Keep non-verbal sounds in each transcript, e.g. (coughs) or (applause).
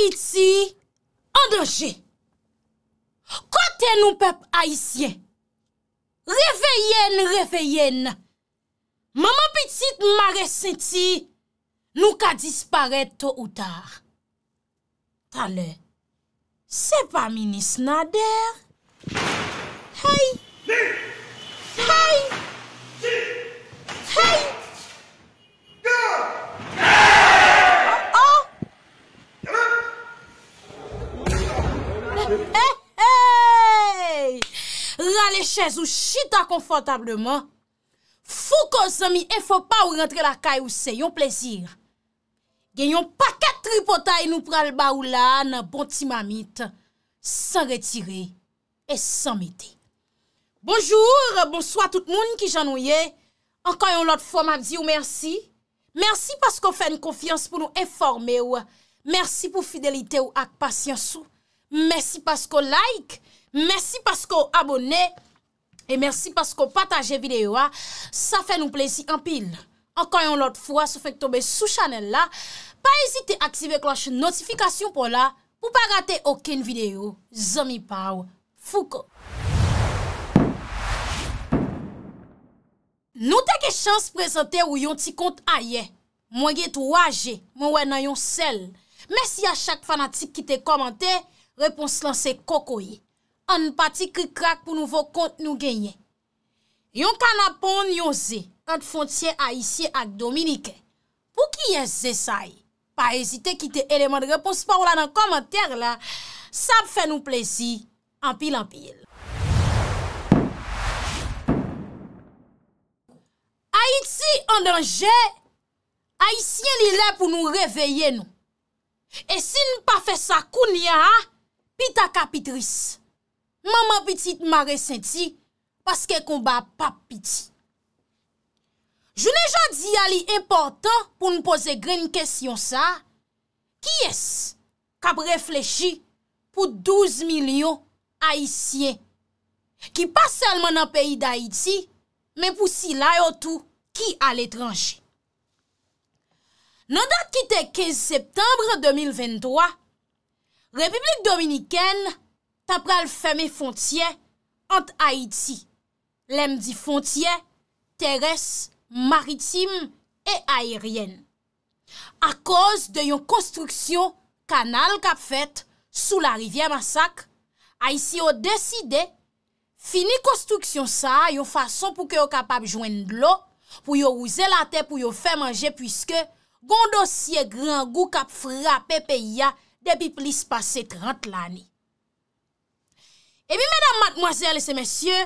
Piti, andoje. Kote nou pep aisyen. Reveyen, reveyen. Maman piti te mare senti, nou ka disparet to ou tar. Tale, se pa minis nader. Hey! Hey! Hey! Hey! Hey! Hey, hey, rale chèz ou chita konfortableman, fou ko zami e fò pa ou rentre la kaj ou se, yon plezir. Gen yon paket tri pota e nou pral ba ou lan, bon ti mamit, san retire, e san mète. Bonjour, bonsoit tout moun ki janou ye, ankan yon lot fòm ap di ou mersi. Mersi pas kon fè n konfians pou nou eforme ou, mersi pou fidelite ou ak pasyans ou. Mersi pasko laik, mersi pasko abone, e mersi pasko pataje videyo a, sa fe nou plezi anpil. Ankan yon lot fwa, sou fek tobe sou chanel la, pa esite aktive kloche notifikasyon pou la, pou pa rate oken videyo. Zomi pa ou, fuko. Nou teke chans prezante ou yon ti kont a ye, mwen ge tou waje, mwen wè nan yon sel. Mersi a chak fanatik ki te komante, repons lan se kokoye. An pati ki krak pou nou vok kont nou genye. Yon kan apon yon ze, kante fontye Haitie ak Dominike. Pou ki yon zesay, pa ezite kite eleman repons pa ou la nan komantere la, sa pou fe nou plezi, an pil an pil. Haitie an denje, Haitien li lè pou nou reveye nou. E si nou pa fe sa koun ya ha, Pita kapitris, maman pitit ma resenti paske konba pap piti. Jou ne jan di ali important pou nou pose grene kesyon sa, ki es kap reflechi pou 12 milyon Haitien, ki pa selman an peyi d'Haiti, men pou si la yo tou ki al etranji. Nan dat ki te 15 septembre 2023, Republik Dominiken tapra l feme fontye ant Haiti. Lem di fontye, teres, maritim e ayeryen. A koz de yon konstruksyon kanal kap fet sou la rivye masak, a yisi yo deside fini konstruksyon sa yon fason pou ke yo kapap jwen dlo pou yo ouze la te pou yo fe manje pwiske gondosye gran gou kap frape peya Depi plis pase 30 lani. Ebi, mèdam matmoazèr lese mèsyè,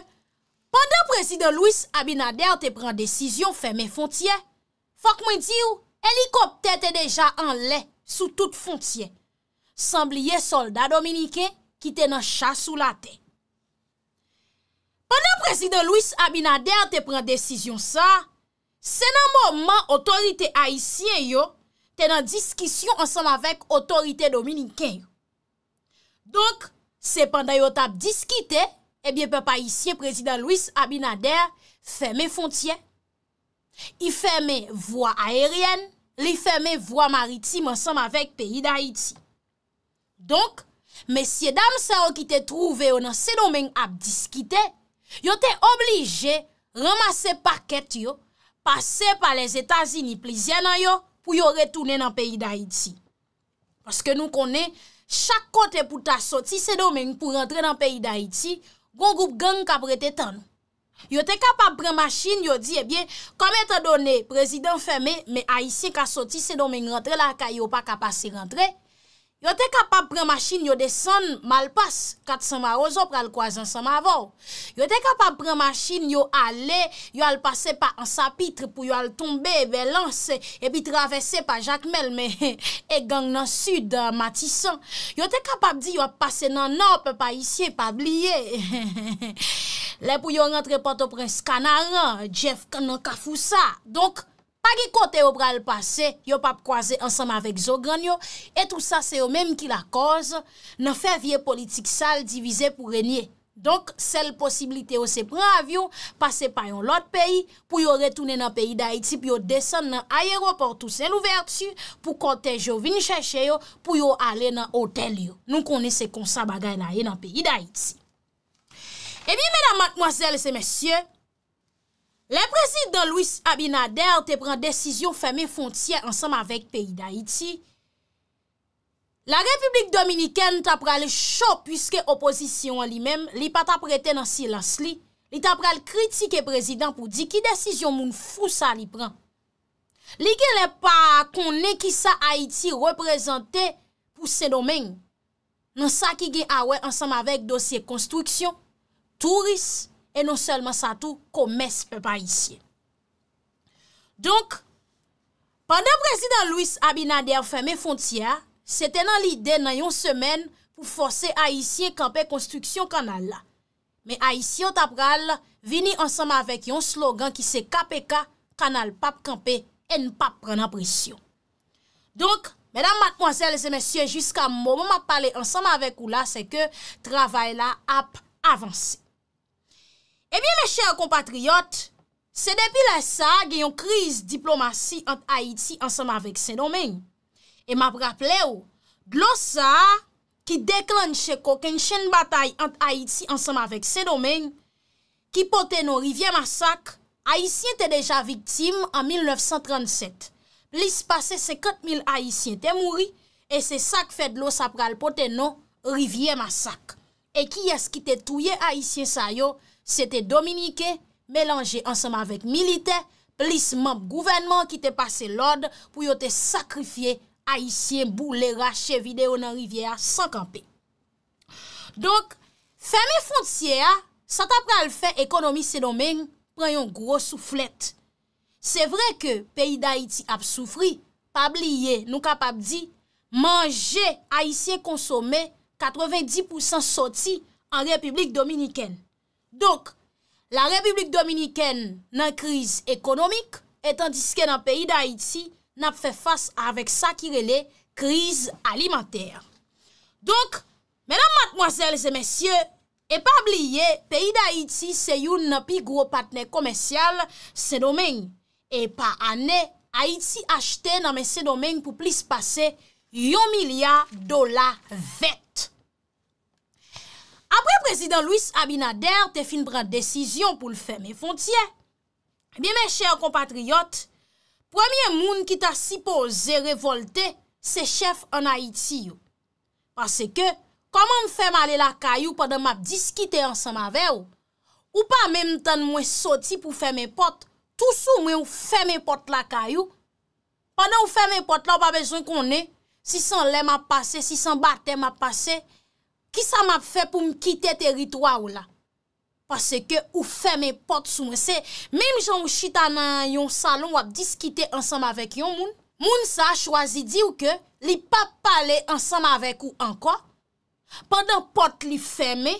pandan prezidè Louis Abinader te pran desisyon fèmè fontyè, fòk mwen diw, elikopte te deja an lè sou tout fontyè, sambliye solda Dominike ki te nan chasou la te. Pandan prezidè Louis Abinader te pran desisyon sa, se nan mò man otorite aisyen yo, te nan diskisyon ansanm avek otorite dominiken yo. Donk, se pandan yo tap diskite, ebyen pe pa isye prezident Louis Abinader feme fontien, i feme voa aeryen, li feme voa maritim ansanm avek pe yi da iti. Donk, mesye dam sa yo ki te trouve yo nan se domen ap diskite, yo te oblije ramase paket yo, pase pa les etazi ni plizien nan yo, pou yo retoune nan peyi d'Haïti. Paske nou konen, chak kote pou ta soti se domen pou rentre nan peyi d'Haïti, gongoub geng kapre te tan. Yo te kapap pren machine, yo di, ebyen, eh kame te donen prezident feme, me Haïti ka soti se domen rentre la ka yo pa kapase rentre. Yo te kapab pren machin yo desen malpas kat sa ma rozo pral kwa zan sa ma vò. Yo te kapab pren machin yo ale, yo al pase pa an sapitre pou yo al tombe, ve lanse, e pi travesse pa jakmel me (laughs) e gang nan sud euh, matisan. Yo te kapab di yo ap pase nan nop pa isye pa bliye. (laughs) Le pou yo rentre pato pren skanaran, jef kanon kafousa, donk. Agi kote yo pral pase, yo pap kwaze ansanman vek zogran yo, etou sa se yo menm ki la koz, nan fe vie politik sal divize pou renyen. Donk sel posibilite yo se pran avyo, pase payon lot peyi, pou yo retounen nan peyi da iti, pou yo desen nan ayeroportou sen ouvertu, pou kote jo vin chache yo, pou yo ale nan otel yo. Nou konese konsa bagay nan peyi da iti. Ebi mena matmoazel se mesye, Le prezident Louis Abinader te pran desisyon fèmè fontyè ansèm avèk peyi d'Haïti. La Republik Dominikèn tap pral chò pwiske opozisyon an li mèm, li pa tap pretè nan silans li. Li tap pral kritikè prezident pou di ki desisyon moun fous sa li pran. Li gen le pa konè ki sa Haïti reprezentè pou sen domèng. Nan sa ki gen awè ansèm avèk dosye konstriksyon, touris, E non selman sa tou komes pe pa isye. Donk, pandan prezident Louis Abinader feme fontia, se tenan lide nan yon semen pou force a isye kampe konstruksyon kanal la. Me a isye yon tabral vini ansam avek yon slogan ki se KPK kanal pap kampe en pap prena presyon. Donk, medan matmoazel se mesye, jiska mou mou ma pale ansam avek ou la, se ke travay la ap avanse. Ebyen eh mè chèr kompatriyot, se depi la sa, genyon kriz diplomasi ant Aiti ansanm avèk sen domen. E map rapple ou, glos sa, ki deklan chèko ken chèn batay ant Aiti ansanm avèk sen domen, ki pote nou rivye masak, Aitien te deja viktim an 1937. Plis pase se ket mil Aitien te mouri, e se sak fèd glos sa pral pote nou rivye masak. E ki yas ki te touye Aitien sa yo? Se te dominike, melange anseman vek milite, plis map gouvenman ki te pase lode pou yo te sakrifye Aisyen bou le rache videyo nan rivye a sankampe. Donk, feme fonciye a, sat apre al fe ekonomi se domen, preyon grosou flet. Se vre ke peyi da Aiti ap soufri, pab liye nou kapap di manje Aisyen konsome 90% soti an republik dominiken. Donk, la Republik Dominiken nan kriz ekonomik, etan diske nan peyi da Haiti nap fe fas avèk sa ki rele kriz alimentèr. Donk, menan matmoazèl zè mesyè, epa bliye, peyi da Haiti se youn napi gro patne komensyal se domèng. Epa anè, Haiti achte nan men se domèng pou plis pase yon milyar dola vet. apre prezident Louis Abinader te fin pran desisyon pou l fè mè fontyè. Bi mè chèr kompatriyot, premye moun ki ta sipo zè revolte se chèf an Haiti yo. Pase ke, koman m fè m alè la kayou padan m ap diskite ansan ma vè yo, ou pa mè m tan mwen soti pou fè mè pot, tousou mwen ou fè mè pot la kayou, padan ou fè mè pot la w pa bezwen konè, si san lè m ap pase, si san batè m ap pase, ki sa map fe pou m kite teritwa ou la. Pase ke ou feme pot sou mwen se, menm jan ou chita nan yon salon wap diskite ansanm avek yon moun, moun sa chwazi di ou ke li pap pale ansanm avek ou anko, pandan pot li feme,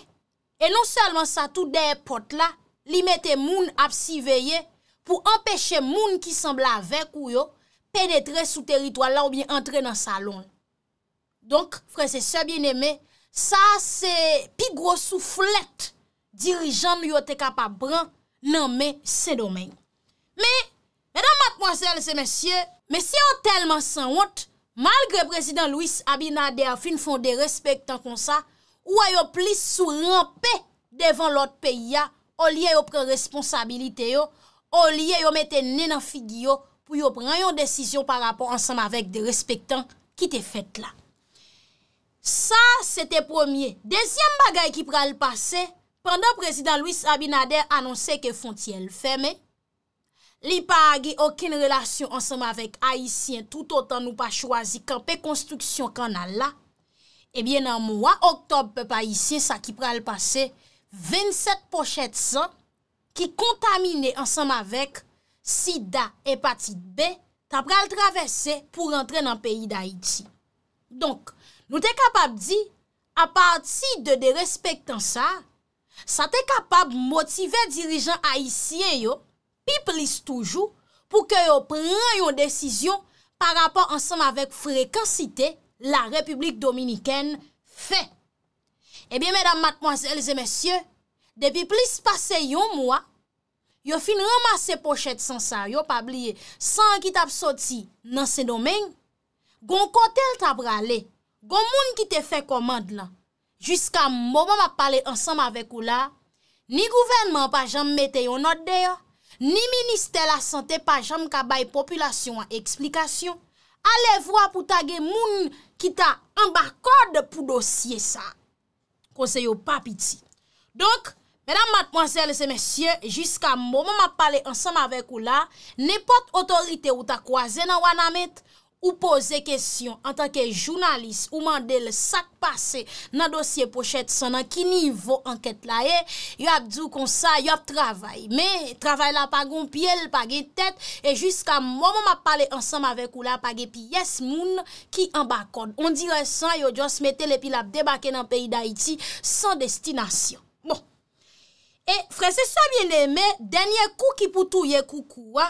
e non selman sa tout dey pot la, li mette moun ap si veye, pou empeshe moun ki sanbla avek ou yo, penetre sou teritwa la ou bien entre nan salon. Donk, frese se bieneme, Sa se pi grosou flet dirijan nou yo te kapabran nanme se domen. Me, edan mat mwazel se mesye, mesye yo telman san wot, malgre prezident Louis Abinader fin fonde respectan kon sa, ou a yo plis sou rampè devan lot peya, ou liye yo pren responsabilite yo, ou liye yo mette nenan figyo pou yo pren yon desisyon par rapport ansanm avèk de respectan ki te fèt la. Sa, sete premier. Dezyem bagay ki pral pase, pandan prezident Louis Abinader anonse ke fonti el feme, li pa agi okin relasyon ansanm avek Haitien tout otan nou pa chwazi kan pe konstruksyon kan al la, ebyen nan mwa, oktob pe pa Haitien, sa ki pral pase, 27 pochet san, ki kontamine ansanm avek sida hepatite B, ta pral travesse pou rentre nan peyi d'Haiti. Donk, Nou te kapab di, a pati de de respek tan sa, sa te kapab motive dirijan aisyen yo, pi plis toujou, pou ke yo pran yon desisyon pa rapan ansanm avèk frekansite la Republik Dominikèn fe. Ebyen, eh mèdam matmoazèlze, mèsyè, de pi plis pase yon mwa, yo fin ramase pochet san sa, yo pabliye, san ki tap soti nan se domèng, gon kote l tap ralè, Gon moun ki te fe komand lan, Jiska moun moun ap pale ansanm avek ou la, Ni gouvenman pa jam mete yon not deyo, Ni minister la sante pa jam ka baye populasyon an eksplikasyon, Ale vwa pou tagye moun ki ta ambakode pou dosye sa. Konseyo papiti. Donk, mèdam matmwansel se mèsyen, Jiska moun moun ap pale ansanm avek ou la, Nèpot otorite ou ta kwaze nan wana met, Ou pose kesyon an tanke jounalist ou mande le sak pase nan dosye pochet sanan ki nivou anket la e, yo ap djou konsa, yo ap travay. Me, travay la pa goun pi el pa gen tet, e jiska mwomo ma pale ansam avek ou la pa gen pi yes moun ki an bakon. On dire san yo jos metel epi la debake nan peyi da iti san destinasyon. Bon, e frese sa mi le me, denye kou ki pou tou ye kou kou a,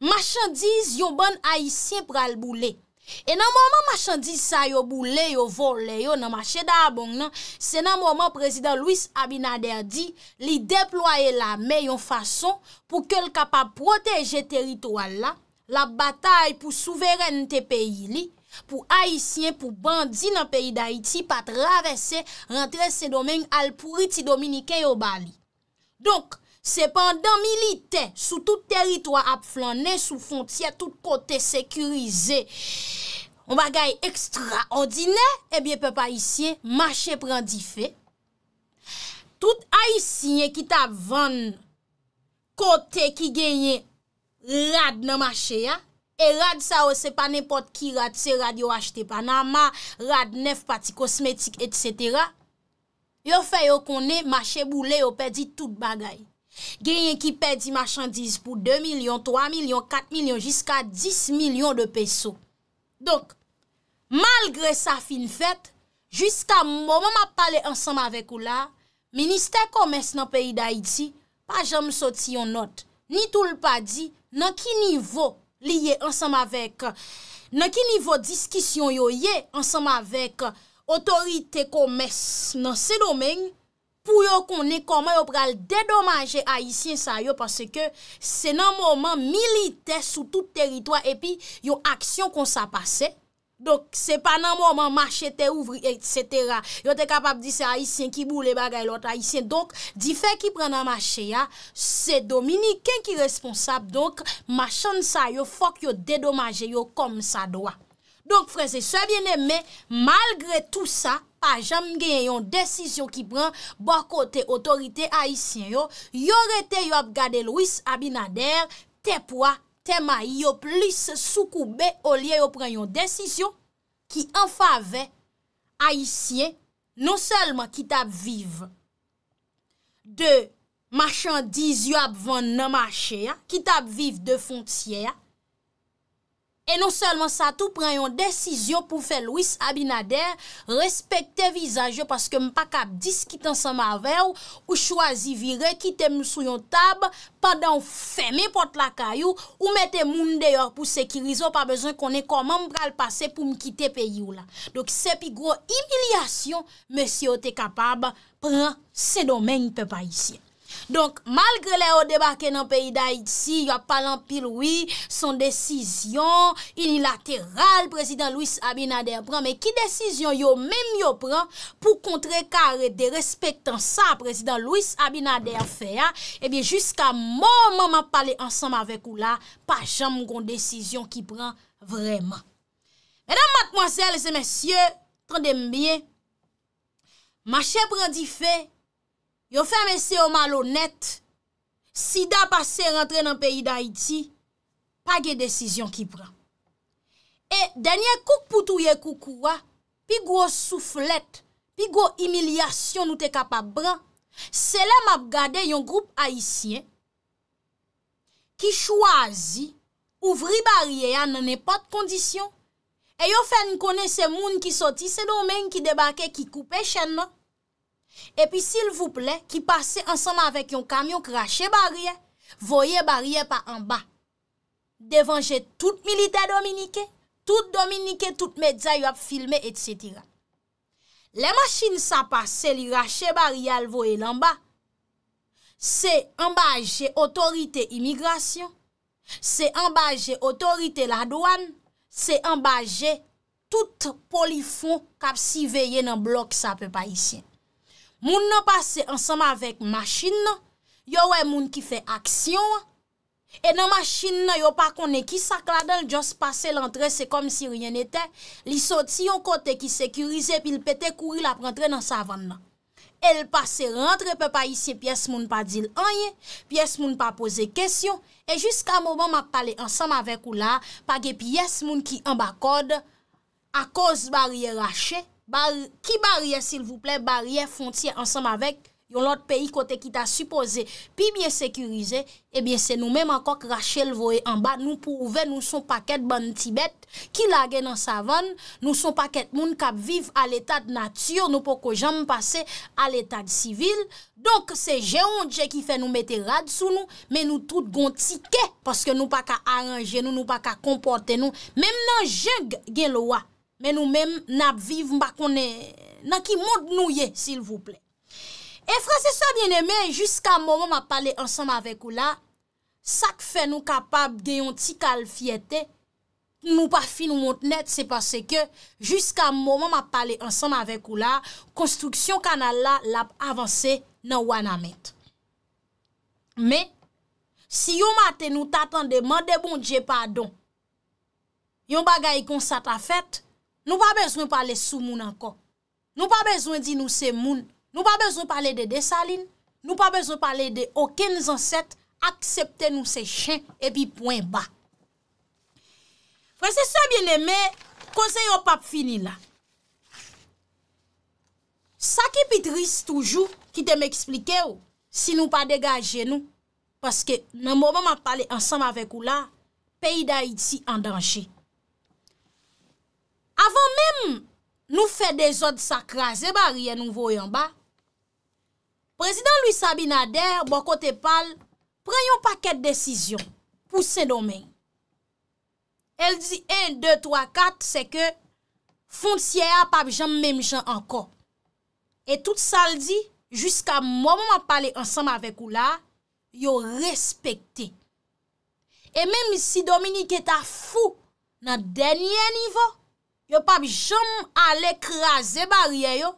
Machandise yo ban Haitien pral boule. E nan mwaman machandise sa yo boule, yo vole, yo namache da abong nan, se nan mwaman prezident Louis Abinader di, li deploye la meyon fason pou kel kapap proteje teritwal la, la batay pou souveren te peyi li, pou Haitien, pou bandi nan peyi d'Haïti, pat ravesse rentre se domen alpuri ti Dominike yo Bali. Donk, Se pandan milite, sou tout teritwa ap flan, ne sou fontye, tout kote sekurize, on bagay ekstra ordine, ebyen pe pa isye, mache prendi fe. Tout a isye ki ta van kote ki genye rad nan mache ya, e rad sa o se pa nepot ki rad se, rad yo achete pa nan ma, rad nef pati kosmetik, etsetera. Yo fe yo konen, mache boule, yo pedi tout bagay. genyen ki pedi machandiz pou 2 milyon, 3 milyon, 4 milyon, jiska 10 milyon de peso. Donk, malgre sa fin fèt, jiska mwoma pale ansam avek ou la, Ministè Komès nan peyi da iti, pa jam soti yon not. Ni tou l pa di, nan ki nivou liye ansam avek, nan ki nivou diskisyon yo ye ansam avek, Otorite Komès nan se domenj, Pou yo konen koman yo pral dedomaje Aisyen sa yo Pase ke se nan mouman milite sou tout teritwa E pi yo aksyon kon sa pase Donk se pa nan mouman mache te ouvri etc Yo te kapap di se Aisyen ki bou le bagay lot Aisyen Donk di fe ki pran nan mache ya Se Dominique yon ki responsab Donk machan sa yo fok yo dedomaje yo kom sa doa Donk frese se biene me malgre tout sa pa jam gen yon desisyon ki pren bo kote otorite haisyen yo, yore te yo ap gade lwis abinader, te pwa, te ma yop lwis soukoube, olye yo pren yon desisyon ki anfa ve haisyen, non selman ki tap vive de machandiz yo ap vwande nan mache ya, ki tap vive de fonksye ya, E non selman sa tou preyon desisyon pou fe Louis Abinader respekte vizaje paske m pa kap dis kitan sa ma vew ou chwazi vire kitem sou yon tab padan ou feme pot la kayou ou mette moun deyor pou sekirizo pa bezon konen koman m pral pase pou m kite pe yon la. Dok se pi gro imilyasyon mè si yo te kapab pren se domen yon pe pa isye. Donk, malgre le ou debake nan peyi da iti, yo a palan piloui, son desisyon unilateral, prezident Louis Abinader pran, men ki desisyon yo menm yo pran, pou kontre kare de respektan sa, prezident Louis Abinader feya, ebyen, eh jiska mouman man pale ansanm avek ou la, pa jan moun kon desisyon ki pran vreman. E dan matmoazel, zemensye, tan de mbyen, ma chep randi fey, Yo fe mese yo malonet, si da pase rentre nan peyi d'Haïti, pa ge desisyon ki pran. E denye kouk poutouye koukouwa, pi gwo souflet, pi gwo imilyasyon nou te kapab pran, sele map gade yon group Haitien ki chwazi ouvri barye ya nan nepot kondisyon. E yo fe nkone se moun ki soti se domen ki debake ki koupe chen nan. Epi sil vouple, ki pase ansama avèk yon kamyon k rache barye, voye barye pa anba. Devanje tout milite dominike, tout dominike, tout medja yop filme, etc. Le maschine sa pase li rache barye al voye nanba. Se anbaje otorite imigrasyon, se anbaje otorite la douan, se anbaje tout polifon kap si veye nan blok sa pe pa isyen. Moun nan pase ansam avèk machin nan, yo wè moun ki fè aksyon. E nan machin nan, yo pa konen ki sakladan, jos pase lantre, se kom si ryen etè. Li soti yon kote ki sekurize, pil pete kouri la prantre nan savan nan. El pase rentre, pe pa isye piyes moun pa dil anye, piyes moun pa pose kesyon. E jiska mouman ma pale ansam avèk ou la, pa ge piyes moun ki ambakode, a koz barye rache. ki barye, s'il vous plè, barye fontie ansam avek yon lot peyi kote ki ta supose, pi miye sekurize, ebyen se nou menm anko k Rachel voye anba, nou pou ouve, nou son paket ban Tibet, ki lage nan Savan, nou son paket moun kap viv al etat natyo, nou poko jam pase al etat sivil, donk se jeon dje ki fe nou mette rad sou nou, men nou tout gon tike, paske nou pa ka aranje nou, nou pa ka komporte nou, menm nan jeon gen lo wa, men nou men nap viv mba konen, nan ki moun nouye, sil vouple. E franseswa bine men, jiska moun mwa pale ansanm avek ou la, sak fe nou kapab de yon ti kal fiete, nou pa fi nou moun tnet, se pase ke, jiska moun mwa pale ansanm avek ou la, konstruksyon kanal la, lap avanse nan wana met. Men, si yon mate nou tatande, mwen de bon dje padon, yon bagay kon sata fet, Nou pa bezwen pale sou moun ankon, nou pa bezwen di nou se moun, nou pa bezwen pale de desaline, nou pa bezwen pale de oken zanset, aksepte nou se chen epi poin ba. Fwese se biene me, konseyo pap fini la. Sa ki pitris toujou ki te me eksplike ou, si nou pa degaje nou, paske nan mou mouman pale ansam avek ou la, peyi da iti an danje. avan menm nou fe de zot sakraze ba riyen nou voyan ba, prezident Louis Sabinader bon kote pal, prenyon pa ket desisyon pou se domen. El di en, de, to, a, kat, se ke, fon siye a pap jan menm jan anko. Et tout sa el di, jiska mou mou mou a pale ansanm avek ou la, yo respekte. Et menm si Dominique eta fou nan denye nivou, yo pa bi jom al ekra ze barye yo,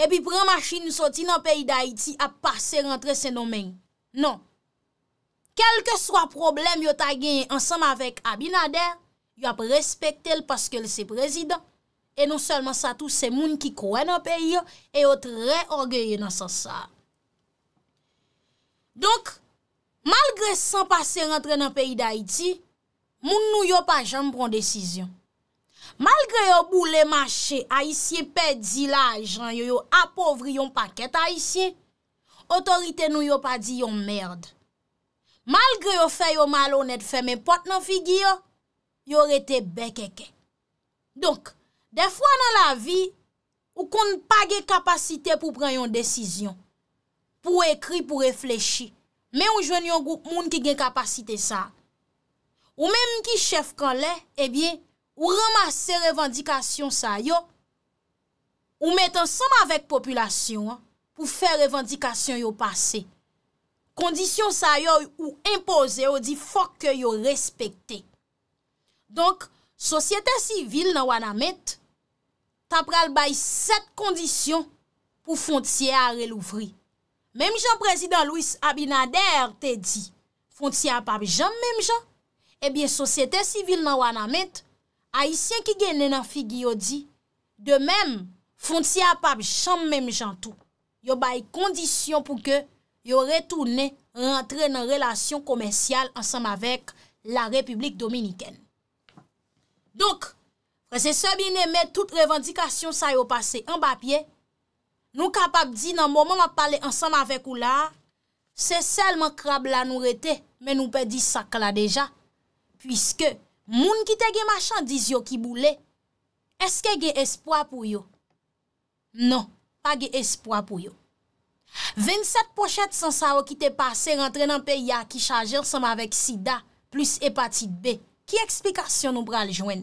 epi prema chini soti nan peyi da iti ap pase rentre seno men. Non. Kelke swa problem yo ta genye ansanm avek Abinader, yo ap respekte l paske l se prezident, e non selman sa tou se moun ki kouen nan peyi yo, e yo tre orgeye nan san sa. Donk, malgre san pase rentre nan peyi da iti, moun nou yo pa jom pron desisyon. Malgre yo bou le mache, a isye pe di la ajan, yo yo apovri yon paket a isye, otorite nou yo pa di yon merd. Malgre yo fe yo malonet fe, men pot nan figi yo, yo rete bekeke. Donk, de fwa nan la vi, ou kon pa gen kapasite pou pran yon desisyon, pou ekri, pou reflechi, men ou jwen yon goup moun ki gen kapasite sa. Ou men mki chef kan le, ebyen, eh ou ramase revendikasyon sa yo, ou met ansanm avek populasyon, pou fè revendikasyon yo pase. Kondisyon sa yo ou impose, ou di fòk yo yo respekte. Donk, sosyete sivil nan wana met, tapral bay set kondisyon pou fontye a relouvri. Mem jan prezident Louis Abinader te di, fontye a pabijan mem jan, ebyen eh sosyete sivil nan wana met, ayisyen ki gennen nan figi yo di, de mem, foun ti apap chanm menm jantou, yo bay kondisyon pou ke, yo retounen rentre nan relasyon komensyal ansanm avek la Republik Dominiken. Donk, prese sebi ne met tout revendikasyon sa yo pase en bapye, nou kapap di nan mouman anpale ansanm avek ou la, se selman krab la nou rete, men nou pe di sakla deja, pwiske, Moun ki te ge machan diz yo ki boule, eske ge espoa pou yo? Non, pa ge espoa pou yo. 27 pochete san sa ou ki te pase rentre nan pe ya ki chaje l seman vek sida plus hepatite B. Ki eksplikasyon nou pral jwen?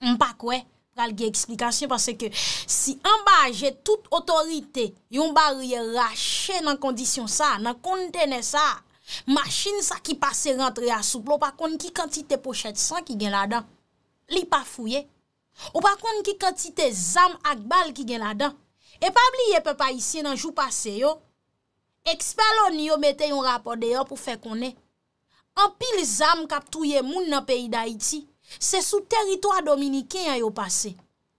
Mpa kwe pral ge eksplikasyon parce ke si an ba je tout otorite yon barye rache nan kondisyon sa, nan kontene sa, Ma chine sa ki pase rentre ya souple, ou pa konde ki kantite pochet san ki gen la dan. Li pa fouye. Ou pa konde ki kantite zam ak bal ki gen la dan. E pabli ye pe pa isi nan jou pase yo. Eksper loni yo mette yon rapor de yo pou fe konen. Anpil zam kaptouye moun nan peyi da iti. Se sou teritoa dominiken ya yo pase.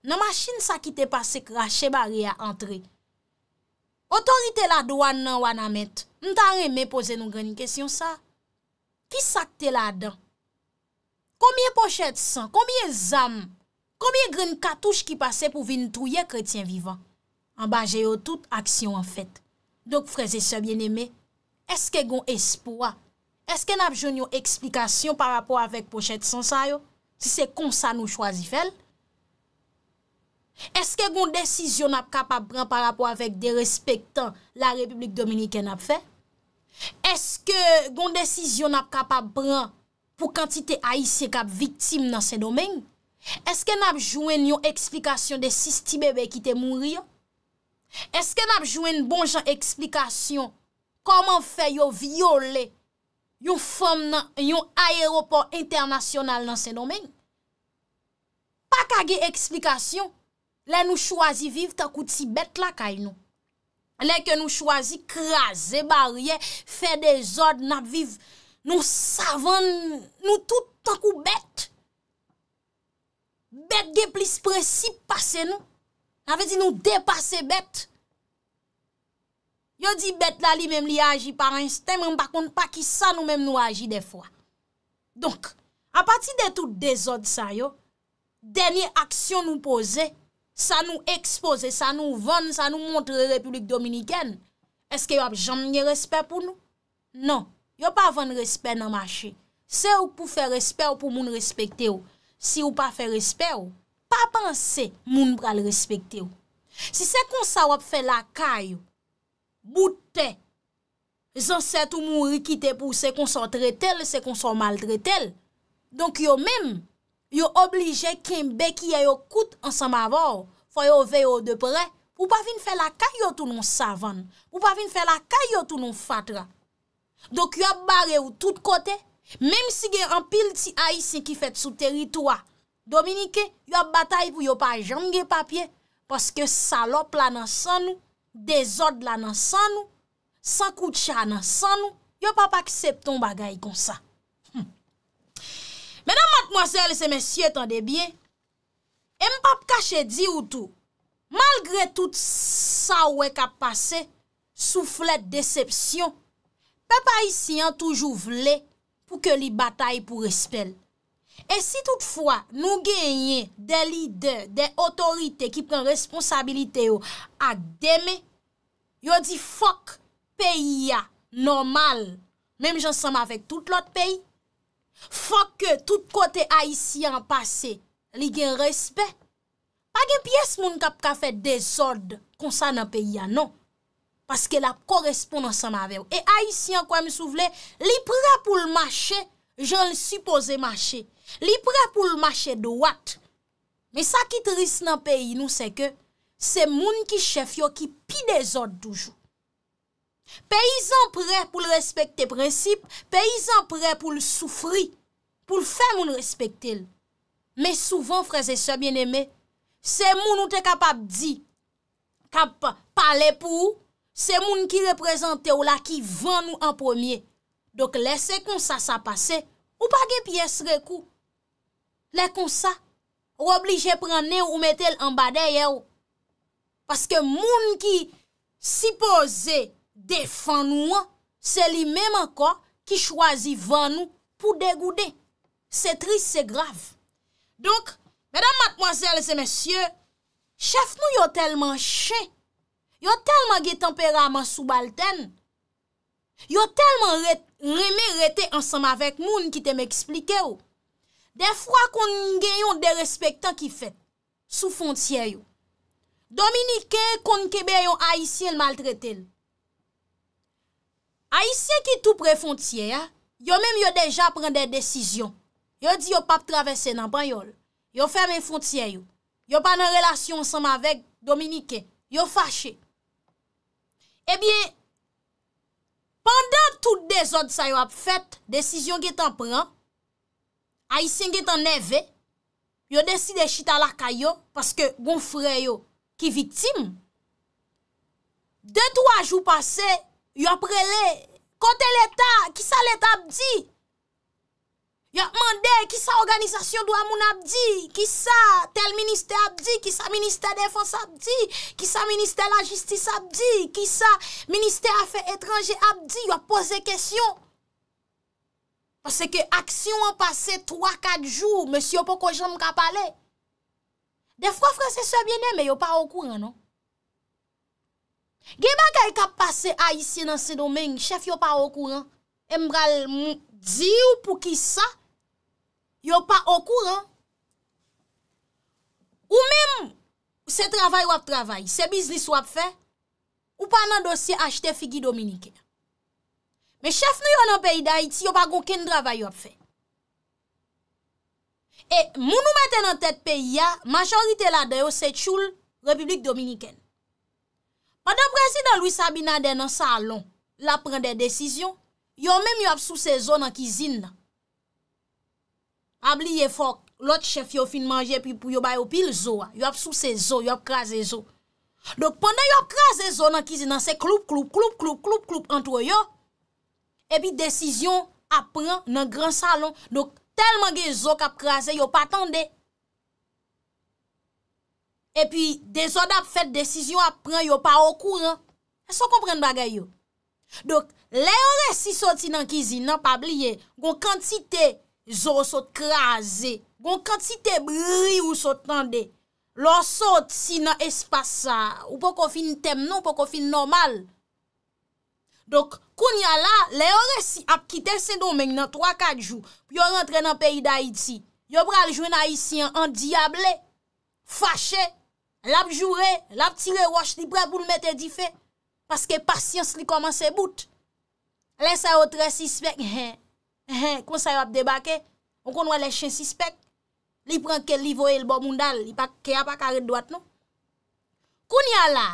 Na ma chine sa ki te pase krashe bari ya entre. Otorite la doan nan wana mette. Nta reme pose nou gren yon kesyon sa? Ki sakte la dan? Koumye pochet san? Koumye zam? Koumye gren katouche ki pase pou vin nou touye kretien vivan? An ba jè yo tout aksyon an fet. Dok freze se bien eme, eske gon espoa? Eske nap joun yo eksplikasyon par rapport avek pochet san sa yo? Si se kon sa nou chwazi fel? Eske gon desisyon ap kapap brin par rapport avek de respektan la Republik Dominikè nap fè? Eske goun desisyon ap kapap bran pou kantite ayise kap viktim nan se domen? Eske nap jwen yon eksplikasyon de sisti bebe ki te moun riyan? Eske nap jwen bonjan eksplikasyon koman fe yon viole yon ayeropor internasyonal nan se domen? Pa kage eksplikasyon, la nou chwazi viv takou Tibet la kay nou. Lè ke nou chwazi krasè, barye, fè dezod, napviv, nou savon, nou tout takou bèt. Bèt gen plis preci passe nou. Nave di nou depasse bèt. Yo di bèt la li mem li aji par instèm, mèm pa kont pa ki sa nou mem nou aji defwa. Donk, a pati de tout dezod sa yo, denye aksyon nou posey, sa nou expose, sa nou ven, sa nou montre Republik Dominiken, eske yo ap janm nye respep pou nou? Non, yo pa ven respep nan machi. Se ou pou fe respep ou pou moun respekte ou, si ou pa fe respep ou, pa panse moun pral respekte ou. Si se kon sa wap fe lakay, boutè, zan set ou moun rikite pou se kon so tre tel, se kon so mal tre tel, donk yo menm, Yo oblije kembe ki yo kout ansanm avor, fwa yo veyo de pre, ou pa vin fè la kayo tou nou savan, ou pa vin fè la kayo tou nou fatra. Dok yo bare ou tout kote, menm si gen anpil ti aysen ki fèt sou teritwa, Dominike, yo batay pou yo pa jonge papye, paske salop la nan san nou, dezod la nan san nou, sankoutcha nan san nou, yo pa pak septon bagay kon sa. Menan matmoselle se mesye tande bien E m pap kache di ou tou Malgre tout sa wek ap pase Souflet deception Pe pa isi an toujou vle Pou ke li bataye pou respel E si toutfwa nou genye De lider, de otorite ki pren responsabilite yo Ak deme Yo di fok peyi ya normal Mem jansam avek tout lot peyi Fok ke tout kote Aisyen pase li gen respet, pa gen piyes moun kap ka fet dezod konsan nan peyi anon, paske la korespondansan ma vew. E Aisyen kwa mi sou vle, li pre pou l'mache, jen l'supose mache, li pre pou l'mache do wat, me sa ki tris nan peyi nou se ke se moun ki chef yo ki pi dezod doujou. pe yizan pre pou l respekte prinsip, pe yizan pre pou l soufri, pou l fe moun respekte l. Me souvan, fraze, sè bien eme, se moun ou te kapap di, kap pale pou ou, se moun ki reprezentè ou la ki van nou an pwemye. Dok lese kon sa sa pase, ou pa ge piye sre kou. Le kon sa, ou oblije pranè ou metè l an badeye ou. Paske moun ki si posey, Defan nou an, se li mèm an kon ki chwazi van nou pou degoude. Se tris, se grav. Donk, mèdam matmozèl se mèsyè, chef nou yo telman chè, yo telman ge tempera man sou balten, yo telman remè rete ansanm avèk moun ki te mè eksplike ou. De fwa kon gen yon de respektan ki fèt sou fonciè yon. Dominike kon kebe yon aisyen maltreten. Ayisyen ki tou pre fontyen ya, yo menm yo deja pren de desisyon. Yo di yo pape travese nan banyol. Yo ferme fontyen yo. Yo pa nan relasyon anseman vek Dominike. Yo fache. Ebyen, eh pandan tout de zot sa yo ap fet, desisyon ki tan pren, ayisyen ki tan neve, yo deside chita laka yo, paske gonfre yo ki vitim. Dey tou a jou pase, Yo prele, kote l'Etat, ki sa l'Etat ap di? Yo mande, ki sa organizasyon do amoun ap di? Ki sa tel minister ap di? Ki sa minister defanse ap di? Ki sa minister la justice ap di? Ki sa minister afen etranje ap di? Yo pose kesyon. Pase ke aksyon an pase 3-4 joun, monsi yo pou ko jom kap ale. De fwa franse se biene, me yo pa okou anon. Geyman ka yon ka pase a yisi nan se domen, chef yon pa okouran. Embral mou, di yon pou ki sa, yon pa okouran. Ou mèm, se travay wap travay, se biznis wap fe, ou pa nan dosye achete figi dominiken. Me chef nou yon nan peyi da iti, yon pa goun ken travay wap fe. E moun nou meten nan tet peyi ya, majorite la dayo se choul republik dominiken. Padam brasi nan Louis Sabina den nan salon, la pren de desisyon, yo menm yo ap sou sezon nan kizin nan. Ab li ye fok, lot chef yo fin manje pi pou yo bayo pil zo, yo ap sou sezon, yo ap kaze zo. Dok pandan yo ap kaze zo nan kizin nan, se kloup kloup kloup kloup kloup kloup antwe yo. E pi desisyon ap pren nan gran salon, dok telman ge zo kap kaze yo patande. E pi, de zon ap fet desisyon ap pren yo pa okur an. E so kompren bagay yo. Dok, le orè si soti nan kizi nan pabliye, gon kantite zon sot krasè, gon kantite bri ou sot tande, lon soti si nan espasa, ou pou kon fin tem nou, pou kon fin normal. Dok, koun ya la, le orè si ap kite se domen nan 3-4 jou, pou yo rentre nan peyi da iti, yo pral jwen a iti an diable, fache, L ap jure, l ap tire wache li pre pou l mette di fe, paske pasyans li komanse bout. (laughs) Eh, eh, le sa yo tre sispek, he, he, kon sa yo ap debake, on kon wale shin sispek, li pren ke li voye l bo moun dal, ki ap akare dwate nou. Koun ya la,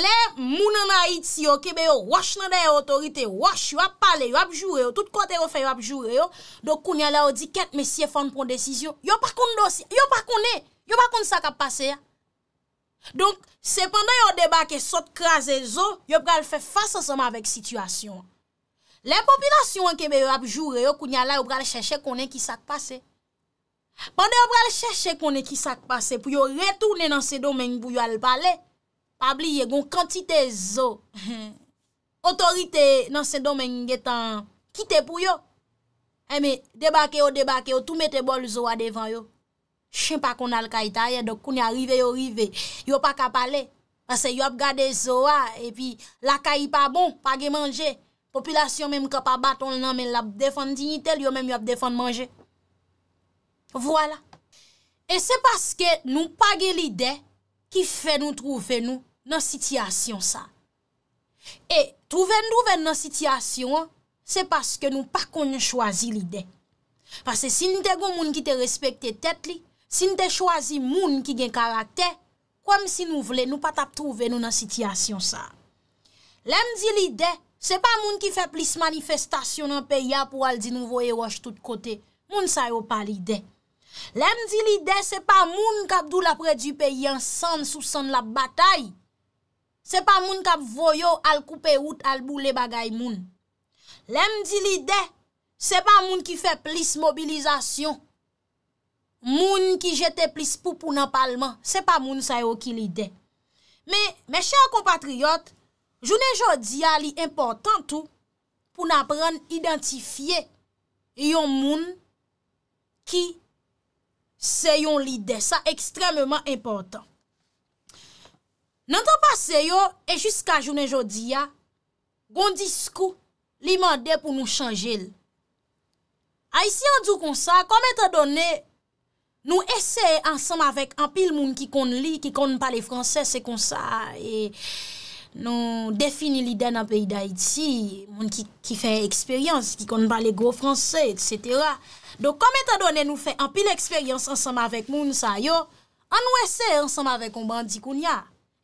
le moun anayit si yo, ki be yo wache nan dey otorite, wache, wap pale, yo ap jure yo, tout kote yo fe yo ap jure yo, do koun ya la yo di ket me siye fon pon desisyon, yo pa koun dosi, yo pa koun e, yo pa koun sa kap pase ya, Donk se pandan yo debake sot kraze zo, yo pral fe fasa soma vek situasyon. Le popilasyon kebe yo ap jure yo kou nyala yo pral cheshe konen ki sak pase. Pandan yo pral cheshe konen ki sak pase pou yo retoune nan se domen pou yo albale, pabliye gon kantite zo, otorite (laughs) nan se domen getan kite pou yo. Eme, eh, debake yo, debake yo, tou mette bol zo a devan yo. chen pa kon al kaj ta ye, dok koun ya rive yo rive, yo pa kap ale, pase yo ap gade zowa, e pi la kaj pa bon, pa ge manje, populasyon menm kap a baton nan, menm la ap defan dinitel, yo menm yo ap defan manje. Vwala. E se paske nou pa ge lide, ki fe nou trufe nou nan sityasyon sa. E truven nouven nan sityasyon, se paske nou pa kon chwazi lide. Pase si nite goun moun ki te respekte tet li, Sin te chwazi moun ki gen karakter, kwem si nou vle nou pat ap trove nou nan sityasyon sa. Lem di li de, se pa moun ki fe plis manifestasyon an peya pou al di nou voye waj tout kote, moun sa yo pa li de. Lem di li de, se pa moun kap dou la prej di peya an san sou san la batay. Se pa moun kap voyo al koupe wout al bou le bagay moun. Lem di li de, se pa moun ki fe plis mobilizasyon moun ki jete plis pou pou nan palman, se pa moun sa yo ki lide. Me, me chan kompatriot, jounen jodi ya li importantou pou nan pran identifiye yon moun ki se yon lide. Sa ekstrememan important. Nan tan pa se yo, e jiska jounen jodi ya, gondi skou li mande pou nou chanjil. A yisi yon djou kon sa, kom e te done Nou esè ansam avèk anpil moun ki kon li, ki kon pa le franse, se kon sa. E nou defini li den a peyi da iti, moun ki fè eksperyans, ki kon pa le gro franse, et cetera. Donk kom etadonè nou fè anpil eksperyans ansam avèk moun sa yo, an nou esè ansam avèk yon bandi koun ya.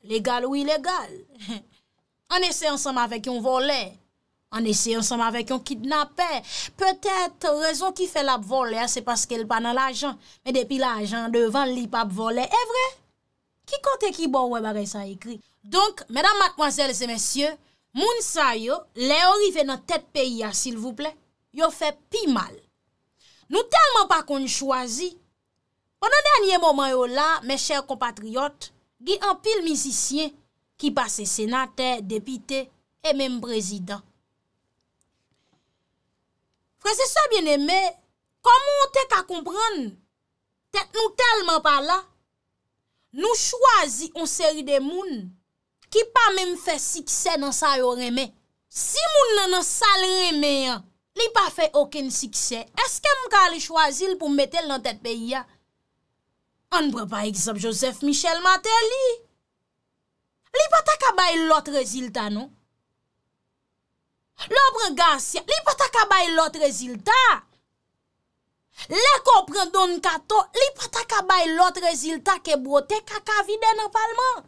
Legal ou ilegal. An (laughs) esè ansam avèk yon volèk. An ese yon sama vek yon kidnapè. Pe tèt, rezon ki fè la bvolè, se paske l pa nan l ajan. Me depi l ajan, devan li pa bvolè. E vre, ki kote ki bo wè ba re sa ekri. Donk, mèdam matkwansèl se mèsyè, moun sa yo, le ori fè nan tèt peyi ya, sil vouple, yo fè pi mal. Nou telman pa kon chwazi, pon an dènyè mouman yo la, mè chèr kompatriot, gi an pil mizisyen ki pase senate, depite e mèm prezident. Kwen se se bien eme, komon te ka kompran? Tet nou telman pa la. Nou chwazi on seri de moun ki pa menm fe sikse nan sal reme. Si moun nan sal reme, li pa fe oken sikse, eske mka li chwazi pou metel nan tet pe ya? An bre pa eksep Joseph Michel Maté li. Li pa ta ka bay lot reziltan nou? Lopre gansi, li pata ka bay lot reziltat. Le kompren don kato, li pata ka bay lot reziltat ke bote kaka vide nan palman.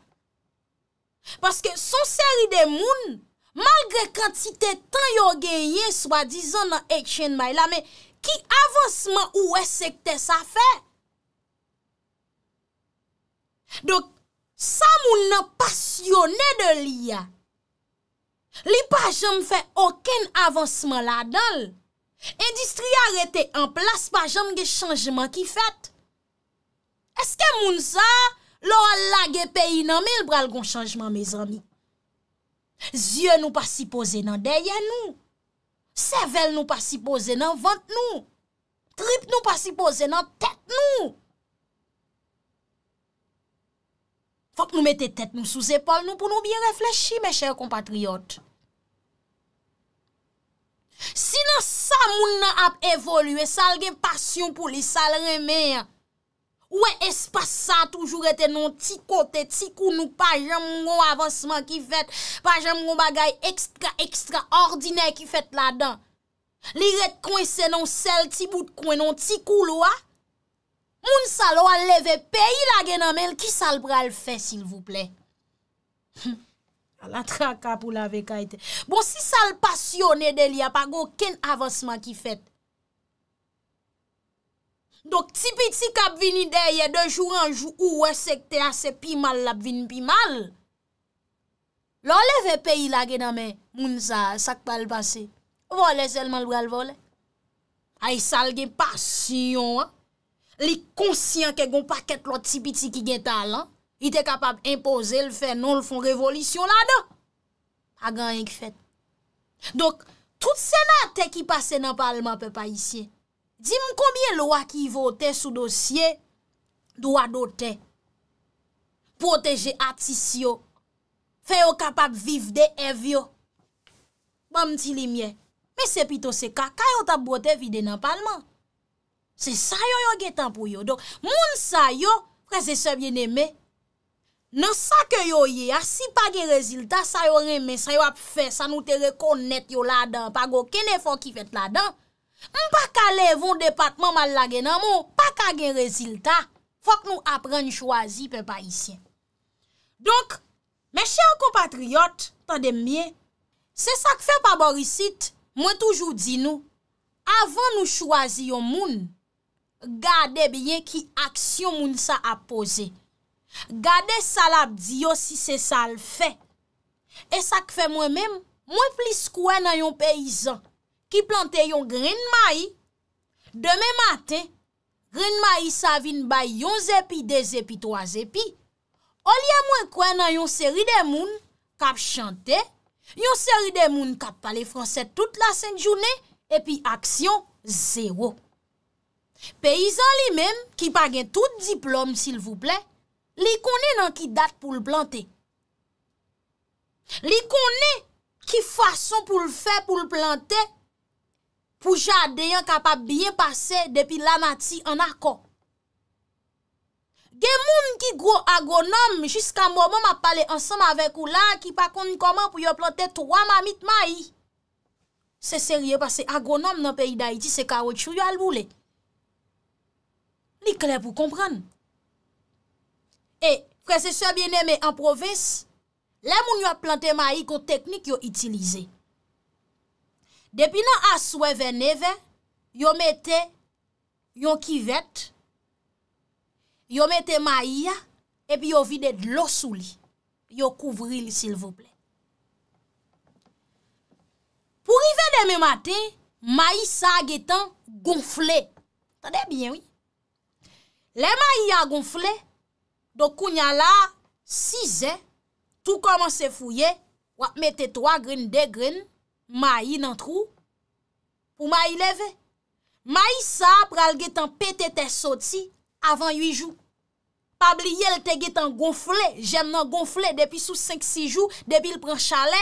Paske son seri de moun, malgre kantite tan yo genye, swa dizon nan ekchen may la, me ki avansman ou esekte sa fe. Dok, sa moun nan pasyonè de li ya. Li pa jom fè oken avansman la dol. Endistri a rete an plas pa jom ge chanjman ki fèt. Eske moun sa, lor la ge peyi nan mi lbral gon chanjman me zanmi. Zye nou pa si pose nan deyye nou. Sevel nou pa si pose nan vant nou. Trip nou pa si pose nan tèt nou. Fòk nou mette tèt nou sou zépol nou pou nou biye reflechi me chèr kompatriot. Sinan sa moun nan ap evolue, sal gen pasyon pou li sal reme ya. Ou e espasa toujou rete nan ti kote, ti kou nou pajem moun avansman ki fet, pajem moun bagay ekstra ekstra ordine ki fet la dan. Li ret konye se nan sel ti bout konye nan ti kou lo a. Moun sal o a leve peyi la gen anmel ki sal pral fe sin vouple. Hmm. A la traka pou la vekayte. Bon, si sal pasyon e deli apago, ken avosman ki fet. Dok tipiti kap vini deye, de jou an jou ou wesek te ase, pi mal lap vini, pi mal. Lole ve peyi la gen ame, moun sa, sak pa l vase. Vole zelman l wale vole. Ay sal gen pasyon, an. Li konsyen ke gon paket lo tipiti ki gen tal, an. Non, I bon, te kapap impoze l fe, nou l fon revolisyon la do. A gan yon k fèt. Dok, tout se nan te ki pase nan palman pe pa isye. Di m konbye lo a ki vote sou dosye, do a do te. Poteje atis yo. Fe yo kapap vive de ev yo. Ban m ti li mye. Me se pito se ka, ka yo tap vote vide nan palman. Se sa yo yo getan pou yo. Dok, moun sa yo prese se bien eme. nan sa ke yo ye a, si pa gen reziltat, sa yo remen, sa yo ap fe, sa nou te rekonnet yo la dan, pa go, kene fok ki fet la dan, m pa ka levon depatman mal la gen nan mou, pa ka gen reziltat, fok nou apren chwazi pe pa isyen. Donk, men chè an kompatriot, tan demye, se sa k fe pa borisit, mwen toujou di nou, avan nou chwazi yon moun, gade bie ki aksyon moun sa ap posey. Gade salap diyo si se sal fe. E sak fe mwen mèm, mwen plis kwen nan yon peyizan ki plante yon green maï. Deme mate, green maï sa vin bay yon zepi, de zepi, to a zepi. O liya mwen kwen nan yon seri de moun kap chante, yon seri de moun kap pale franset tout la sen jounè, epi aksyon zero. Peyizan li mèm ki pagen tout diplom sil vou pley, Li konè nan ki dat pou l'plantè? Li konè ki fason pou l'fè pou l'plantè pou jade yon kapap biye pase depi l'anati an akor? Gen moun ki gro agronom jiska mouman ma pale ansanm avek ou la ki pa konn koman pou yo plantè 3 mamit mayi? Se serye pase agronom nan peyi da iti se karot chou yon alboule? Li kler pou kompran? Li kler pou kompran? E, kwen se soye bine me an provins, le moun yo a plante ma yi kon teknik yo itilize. Depi nan aswe ve neve, yo mete yon kivet, yo mete ma yi, epi yo vide dlo sou li, yo kouvri li sil vople. Pou rive deme mate, ma yi sa agetan gonfle. Tade bien, oui. Le ma yi a gonfle, Dok kounya la, 6 e, tou koman se fouye, wap mette 3 grin, 2 grin, ma yi nan trou, pou ma yi leve. Ma yi sa pral getan pete te soti avan 8 jou. Pabli yel te getan gonfle, jem nan gonfle depi sou 5-6 jou, depil pran chale,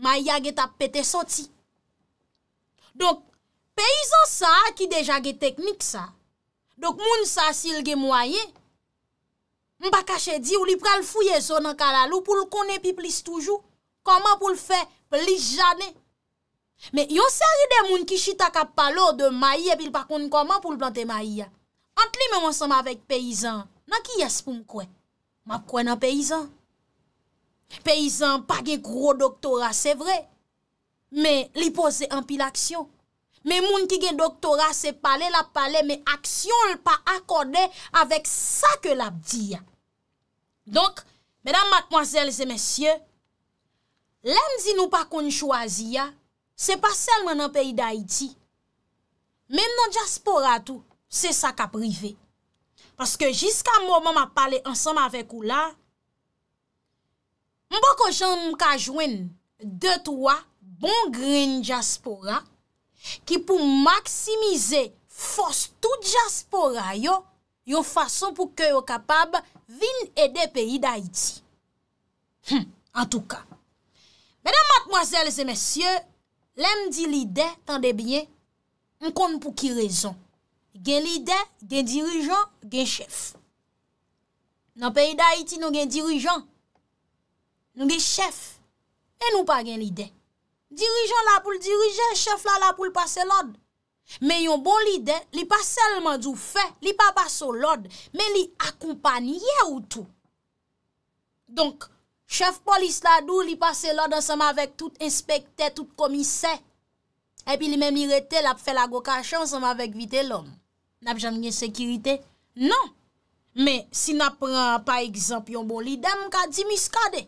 ma yi a getan pete soti. Dok, peyizan sa ki deja geteknik sa, dok moun sa si lge mwaye, Mba kache di ou li pral fouye zo nan kalalou pou l konen pi plis toujou. Koman pou l fè plis janen. Me yon seri de moun ki chita kap palo de maye pi l pakoun koman pou l plante maye ya. Ant li men monsama vek peyizan. Nan ki yas pou mkwen? Mabkwen nan peyizan. Peyizan pa gen gro doktora se vre. Me li pose an pi l aksyon. Me moun ki gen doktora se pale la pale me aksyon l pa akode avek sa ke lab di ya. Donk, mèdam matmoazèl zè mèsyè, lèm zin nou pa kon chwazi ya, se pa sel mè nan peyi d'Haïti. Mèm nan diaspora tou, se sa ka prive. Paske jiska mòman ma pale ansanm avèk ou la, mbo ko jan mka jwen de towa bon gren diaspora ki pou maksimize fos tout diaspora yo, yo fason pou kè yo kapab yon diaspora. Vin e de peyi da iti. Hm, an tou ka. Mèdèm matmoasele se mèsyè, lèm di li de, tan de bie, m kon pou ki rezon. Gen li de, gen dirijon, gen chef. Nan peyi da iti nou gen dirijon, nou gen chef, e nou pa gen li de. Dirijon la pou l'dirijen, chef la la pou l'passe l'odd. Men yon bon lide, li pa selman du fe, li pa baso lod, men li akompaniye ou tou. Donk, chef polis la dou, li pase lod an seman vek tout inspektè, tout komissè. Epi li men mi rete, lap fe la gokasyon, seman vek vite lom. Nap janm nye sekirite? Non. Men, si nap pran pa ekzamp yon bon lide, mka di muskade.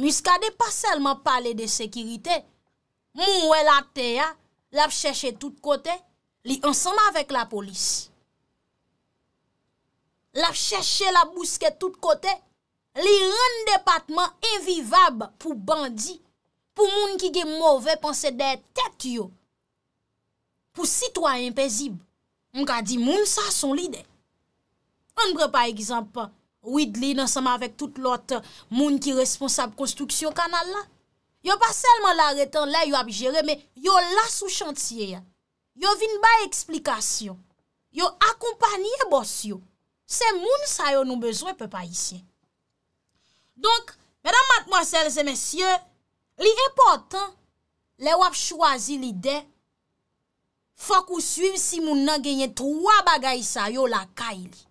Muskade pa selman pale de sekirite. Mwen wè la te ya. Lap chèche tout kote, li ansama vek la polis. Lap chèche la bouske tout kote, li ren depatman evivab pou bandi, pou moun ki ge mouve panse de tet yo. Pou sitwa impèzib, moun ka di moun sa son lide. An bre pa egzamp, wid li ansama vek tout lot moun ki responsab konstruksyon kanal la. yo pa selman la retan la yo ap jere, men yo la sou chantye ya, yo vin ba eksplikasyon, yo akompanyye bos yo, se moun sa yo nou bezwen pe pa isye. Donk, mèdam matmòsel se mèsyon, li epotan, le wap chwazi li de, fòk ou suiv si moun nan genyen trwa bagay sa yo la kaili.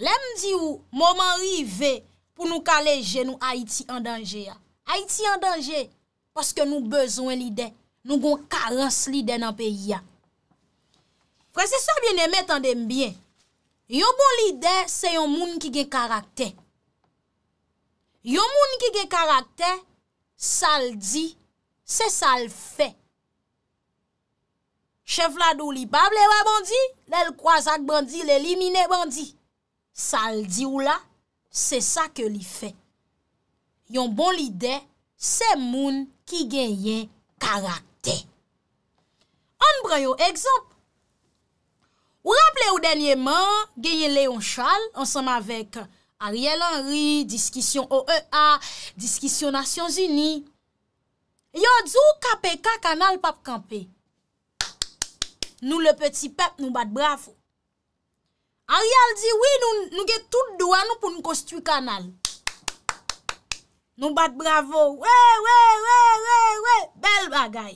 Le mdi ou, mòman rive pou nou kaleje nou Haiti en danje ya. Haiti en danje, Paske nou bezwen li den. Nou gon karense li den nan peyi ya. Prese sa bine metan dem bien. Yon bon li den, se yon moun ki gen karakter. Yon moun ki gen karakter, sa l di, se sa l fe. Che vladou li bab le wap bandi, le l kwa zak bandi, le l imine bandi. Sa l di ou la, se sa ke li fe. Yon bon li den, se moun, ki genye karakter. An bray yo, ekzamp, ou rample ou denye man, genye Leon Charles, ansan avèk Ariel Henry, diskisyon OEA, diskisyon Nasyons Uni, yo dzou kape ka kanal pap kampe. Nou le peti pep nou bat bravo. Ariel di, oui nou gen tout douan nou pou nou konstru kanal. Nou bat bravo, wè, wè, wè, wè, wè, bel bagay.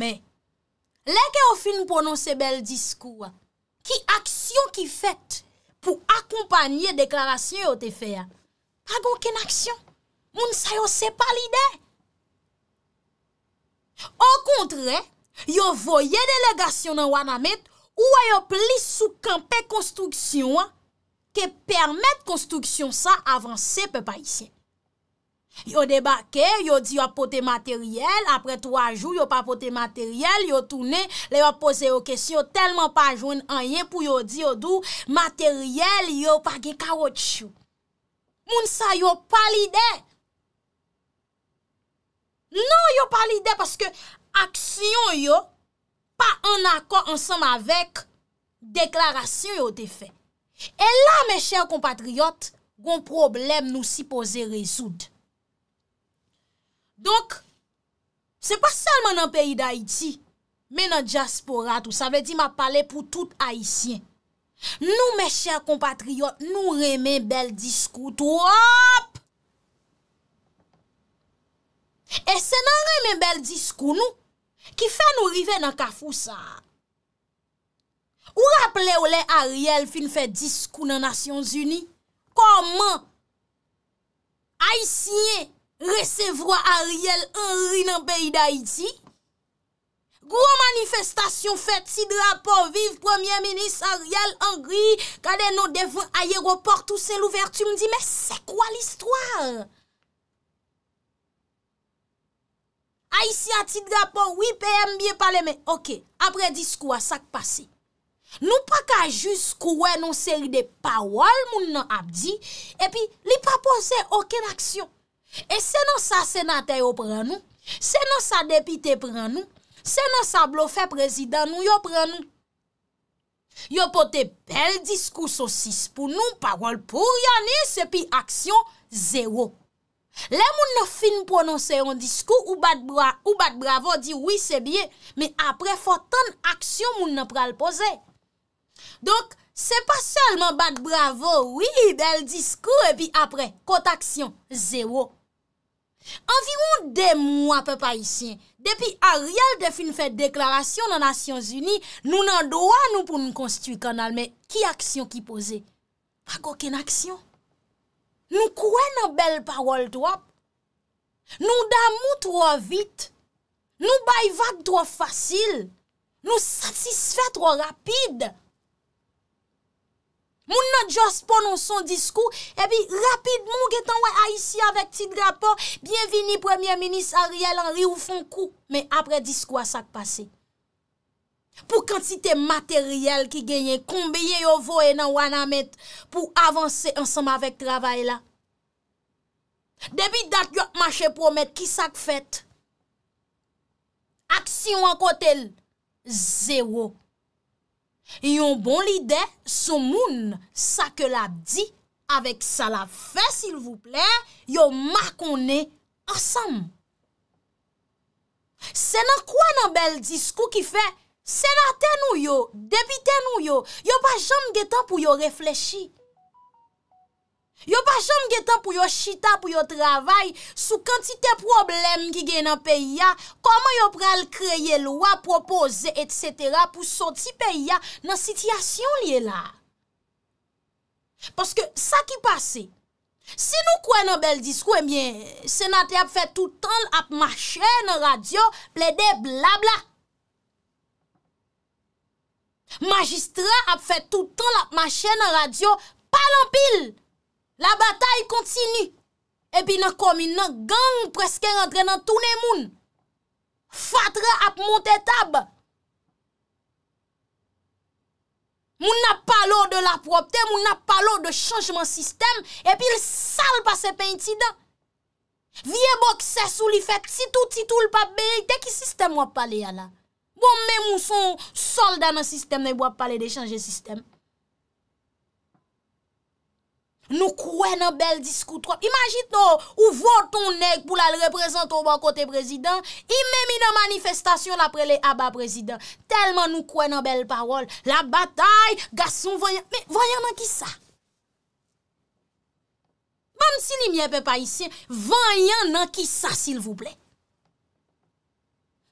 Mè, lè ke yo fin ponon se bel diskou, ki aksyon ki fèt pou akompanye deklarasyon yo te fè ya, pa gò ken aksyon, moun sa yo se palide. An kontre, yo voye delegasyon nan wana met, ou a yo pli soukampè konstruksyon, ke permèt konstruksyon sa avanse pe pa isyè. Yo debake, yo di yo pote materyel, apre 3 jou yo pa pote materyel, yo tune, le yo pose yo kesyo, telman pa joun anyen pou yo di yo dou materyel, yo pa ge karot chou. Moun sa yo palide. Non yo palide, paske aksyon yo pa an akon ansam avek deklarasyon yo te fe. E la men chèr kompatriot, goun problem nou si pose rezoud. Donk, se pa salman nan peyi da iti, menan diaspora tou, sa ve di ma pale pou tout Haitien. Nou me chèr kompatriot, nou remen bel diskou tou, hop! E se nan remen bel diskou nou, ki fe nou rive nan kafou sa. Ou rappele ou le Ariel fin fe diskou nan Nasyons Uni? Koman? Haitien! resevwa Ariel Henry nan peyi d'Haïti, gwo manifestasyon fè ti drapo, vive Premier Ministre Ariel Henry, kade nou devon ayeroport ou se louvertu, mdi, mè se kwa l'histoire? Haïti a ti drapo, wipè mbiye pale, mè, ok, apre dis kwa sak pase, nou pa ka jus kou wè nan seri de pawal, moun nan ap di, epi, li pa pose oken aksyon, E se nan sa senate yo pran nou, se nan sa depite pran nou, se nan sa blofe prezidan nou yo pran nou. Yo pote bel diskou sosis pou nou, parol pou, yani, se pi aksyon, zewo. Le moun nan fin prononse yon diskou ou bat bravo di wii se bie, me apre fotan aksyon moun nan pral pose. Donk se pa selman bat bravo, wii bel diskou, e pi apre kot aksyon, zewo. Anviron de mwa pe pa isyen, depi a ryal defi nou fèd deklarasyon nan Nasyons Uni, nou nan doan nou pou nou konstitui kanalme ki aksyon ki pose. Pak oken aksyon. Nou kwen nou bel parol drop. Nou damou tro vyt. Nou bayvak tro fasil. Nou satisfè tro rapide. Moun nan jost ponon son diskou, ebi rapid moun getan wè a isi avèk tit rapor, bienvini premier-ministre Ariel Henry ou fon kou, men apre diskou a sak pase. Pou kantite materyel ki genyen, kombye yo voe nan wana met, pou avanse ansam avèk travay la. Debi dat yot mache promet, ki sak fèt? Aksyon an kotel, zèwò. Yon bon lide sou moun sa ke la di Awek sa la fe sil vouple Yo makon ne asam Se nan kwa nan bel diskou ki fe Se nan ten nou yo, debi ten nou yo Yo pa jan getan pou yo reflechi Yo pa jom getan pou yo chita, pou yo travay, sou kantite problem ki gen nan peyi ya, koman yo pral kreye lwa, propose, et cetera, pou soti peyi ya nan sityasyon liye la. Paske sa ki pase, si nou kwen nan bel diskwe, eh se nati ap fe toutan ap mache nan radyo, ple de blabla. Majistra ap fe toutan ap mache nan radyo, palan pil. La batay kontini. Epi nan komi nan gang preske rentre nan toune moun. Fatre ap monte tab. Moun nan palo de la propte, moun nan palo de chanjman sistem. Epi l sal pa se pen ti dan. Vie bok se sou li fet, titou titou l pap beye, te ki sistem wap pale ya la. Bon men moun son soldan nan sistem, ne wap pale de chanjman sistem. Nou kwen nan bel diskou trop, imagite nou, ou voton neg pou la lreprezento ban kote prezident, ime mi nan manifestasyon apre le aba prezident, telman nou kwen nan bel parol, la batay, gason vanyan, mè vanyan nan ki sa. Bam si li mye pe pa isi, vanyan nan ki sa sil vou plek.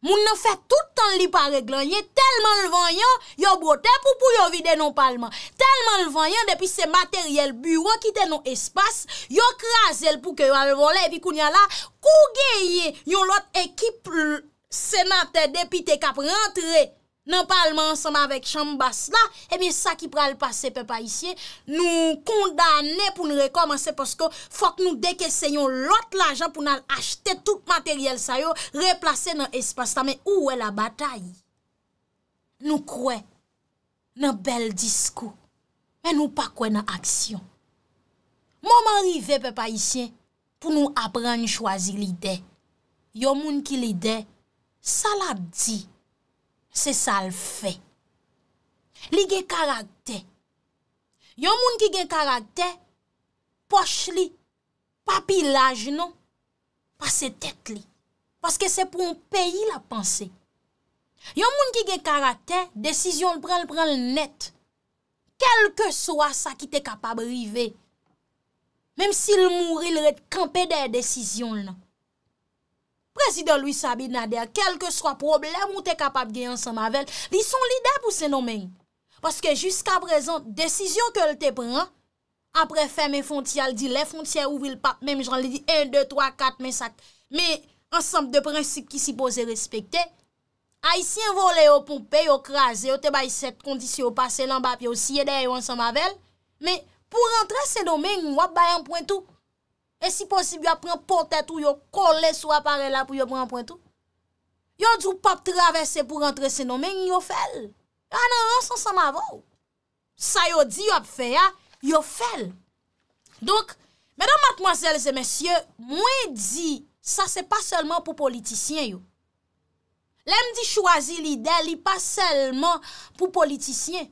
moun nan fè tout an li pa reglan, yè telman l vanyan, yo bote pou pou yo vide nou palman, telman l vanyan, depi se materyel bureau ki ten nou espas, yo kras el pou ke valvole, epi kounya la, kougeye yon lot ekip senate depite kap rentre, nan palman anseman vek chanm bas la, e eh mi sa ki pral pase pe pa isye, nou kondane pou nou rekomense, poske fok nou deke seyon lot la jan pou nou al achete tout materyel sayo, replase nan espas ta, men ou we la batay. Nou kwe nan bel diskou, men nou pakwe nan aksyon. Mouman rive pe pa isye, pou nou apren chwazi lide, yo moun ki lide, sa la di, Se sa l fe. Li ge karakte. Yon moun ki ge karakte, poch li, papilaj nan, pa se tek li. Paske se pou moun peyi la panse. Yon moun ki ge karakte, desisyon l prel, prel net. Kelke so a sa ki te kapab rive. Mem si l moun, il rete kampe dey desisyon l nan. Prezident Louis Sabine Nader, kelke swa problem ou te kapap gen yon samavelle, li son lidè pou sen omen. Paske jusqu'a prezant, desisyon ke l te pren, apre fè mè fontia, l di lè fontia ouvri l pape, mèm jan li di 1, 2, 3, 4, 5, mè ensemble de prinsip ki si pose respektè, ay si yon vole yo pou pe, yo kraze, yo te bay set kondisyon, yo pase lan bap, yo siye de yon samavelle, mè pou rentre sen omen, wap bay an pointou. E si posib yo apren potet ou yo kole sou apare la pou yo pran pointou. Yo djou pa travesse pou rentre se nomen yo fel. A nan ansan sa ma vò. Sa yo di yo ap fe ya, yo fel. Donk, mèdèm matmoazèl zè mèsyè, mwen di sa se pa selman pou politisyen yo. Lèm di chwazi lidè, li pa selman pou politisyen.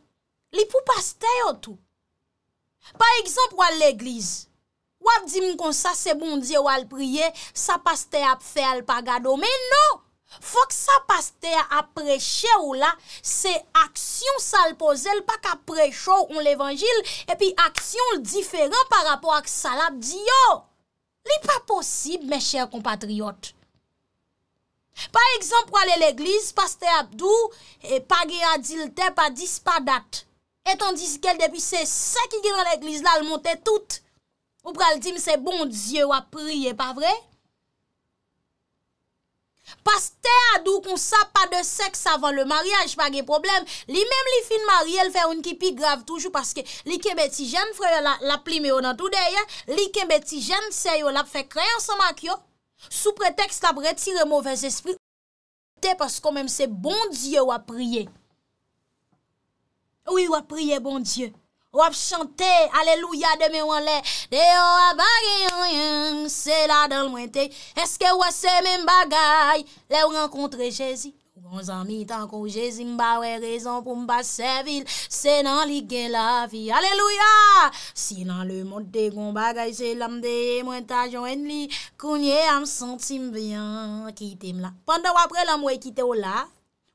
Li pou pastè yo tou. Par exemple wè l'eglise. Ou ap di moun kon sa se bon diyo al priye, sa paste ap fe al pagado. Men nou, fok sa paste ap preche ou la, se aksyon sa al pose, l pa ka precho ou l evanjil, epi aksyon l diferan par rapport ak salap diyo. Li pa posib, men chèr compatriot. Pa ekzamp wale l eglise, paste ap dou, e pagi a dilte pa dispa dat. Etan diske l depi se se ki genan l eglise la al monte tout. Ou pral di mse bon die wap priye, pa vre? Pas te adou kon sa pa de seks avan le maryaj, pa gen problem. Li menm li fin marye, el fè un ki pi grave toujou, paske li ke beti jen fwe la plime yo nan toudeye, li ke beti jen se yo la fwe kreyan sa mak yo, sou pretext la bretire mouvez espri, ou pral di mse bon die wap priye, ou wap priye bon die. Wap chante, aleluya, deme wan le, deyo wap bagay, se la dal mwen te, eske wase men bagay, le w renkontre jezi, wansan mi tanko jezi, mba wè rezon pou mba se vil, se nan li gen la fi, aleluya, si nan le mwote kon bagay, se lam de, mwen ta jwen li, kounye am santi mbyan, kitem la, pande wapre lam wè kite wola,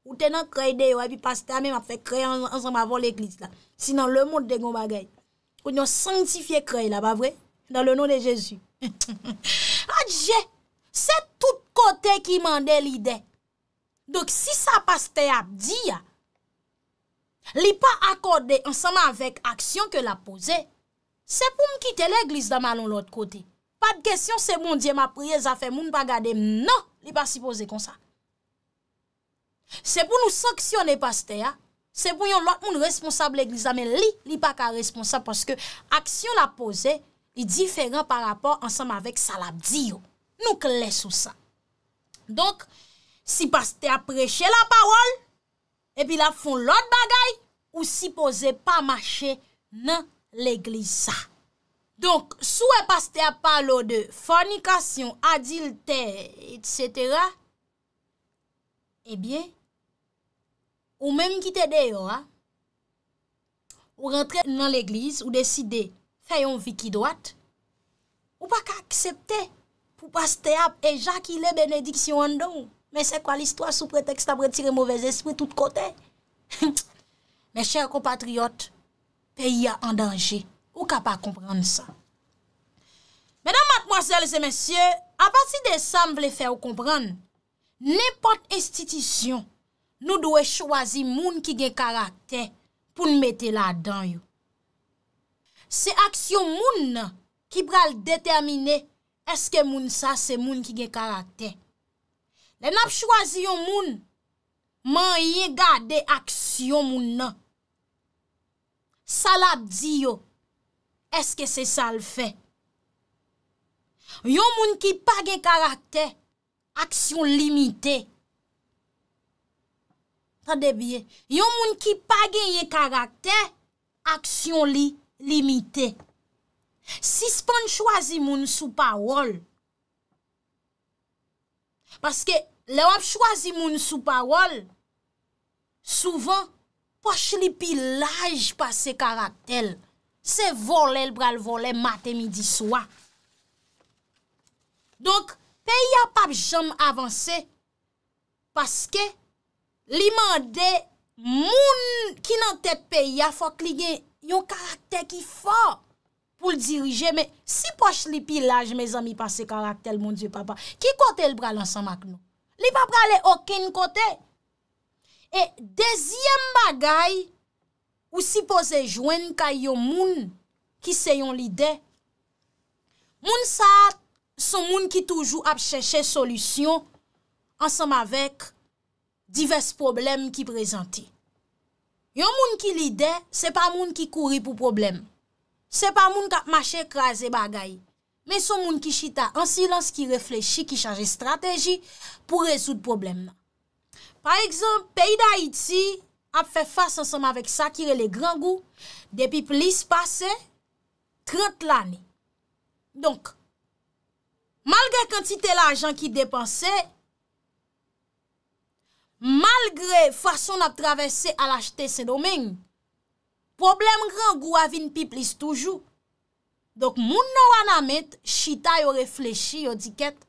Ou te nan kreye deyo, epi paste a mi, ma fe kreye ansanm avon l'eklis la. Sinan, le moun dey kon bagay. Ou nan sanktifiye kreye la, ba vre? Nan le nou de Jezu. (laughs) A dje, se tout kote ki mande l'ide. Dok, si sa paste ap di ya, li pa akorde ansanm avèk aksyon ke la pose, se pou mkite l'eklis da manon l'ot kote. Pa d'kesyon se moun diye ma priye zafè, moun bagade mna, non, li pa si pose konsa. Se pou nou saksyon e paste ya, se pou yon lot moun responsable l'eglisa, men li, li pa ka responsable, paske aksyon la pose, e diferan pa rapor ansam avek salab diyo. Nou ke les ou sa. Donk, si paste apreche la parol, e pi la fon lot bagay, ou si pose pa mache nan l'eglisa. Donk, sou e paste a palo de fornikasyon, adilte, et cetera, e eh biye, Ou mèm ki te de yo a. Ou rentre nan l'eglise ou deside fè yon viki doat. Ou pa ka aksepte pou pas te ap e ja ki le benediksyon an don. Mè se kwa l'istwa sou pretext apre tire mouvez espri tout kote. (laughs) Mè chèr kompatriot, peyi a an danje. Ou ka pa kompran sa. Mèdam matmoazèl se mèsyè, a pati de sam vle fè ou kompran, nèpot estitisyon. Nou dwe chwazi moun ki gen karakter pou n mette la dan yo. Se aksyon moun ki pral determine eske moun sa se moun ki gen karakter. Le nap chwazi yo moun, man ye gade aksyon moun. Salap di yo, eske se sal fe. Yo moun ki pa gen karakter, aksyon limite. de biye. Yon moun ki pa genye karakter, aksyon li limite. Si spon chwazi moun sou parol, paske le wap chwazi moun sou parol, souvan pwache li pilaj pa se karakter. Se volel bral vole matem idiswa. Donk, pe ya pap jom avanse paske Li mande moun ki nan tepe ya fok li gen yon karakter ki fò pou l dirije. Si poche li pilaj, mes ami, pa se karakter, moun diyo papa, ki kote l bral ansan mak nou? Li pa brale oken kote. E dezyem bagay, ou si pose jwen ka yo moun ki se yon lide, moun sa son moun ki toujou ap cheshe solusyon ansan mavek, Divers problem ki prezanti. Yon moun ki lide, se pa moun ki kouri pou problem. Se pa moun kap mache kraze bagay. Men son moun ki chita, an silans ki reflechi, ki chaje strategi pou rezout problem nan. Par exemple, peyi da iti ap fe fase ansam avek sakire le grangou, depi plis pase, 30 lani. Donk, malga kantite la ajan ki depanse, malgre fason ap travese al achete se domen, problem gran gou avin pi plis toujou. Dok moun nou an amet, chita yo refleshi, yo diket,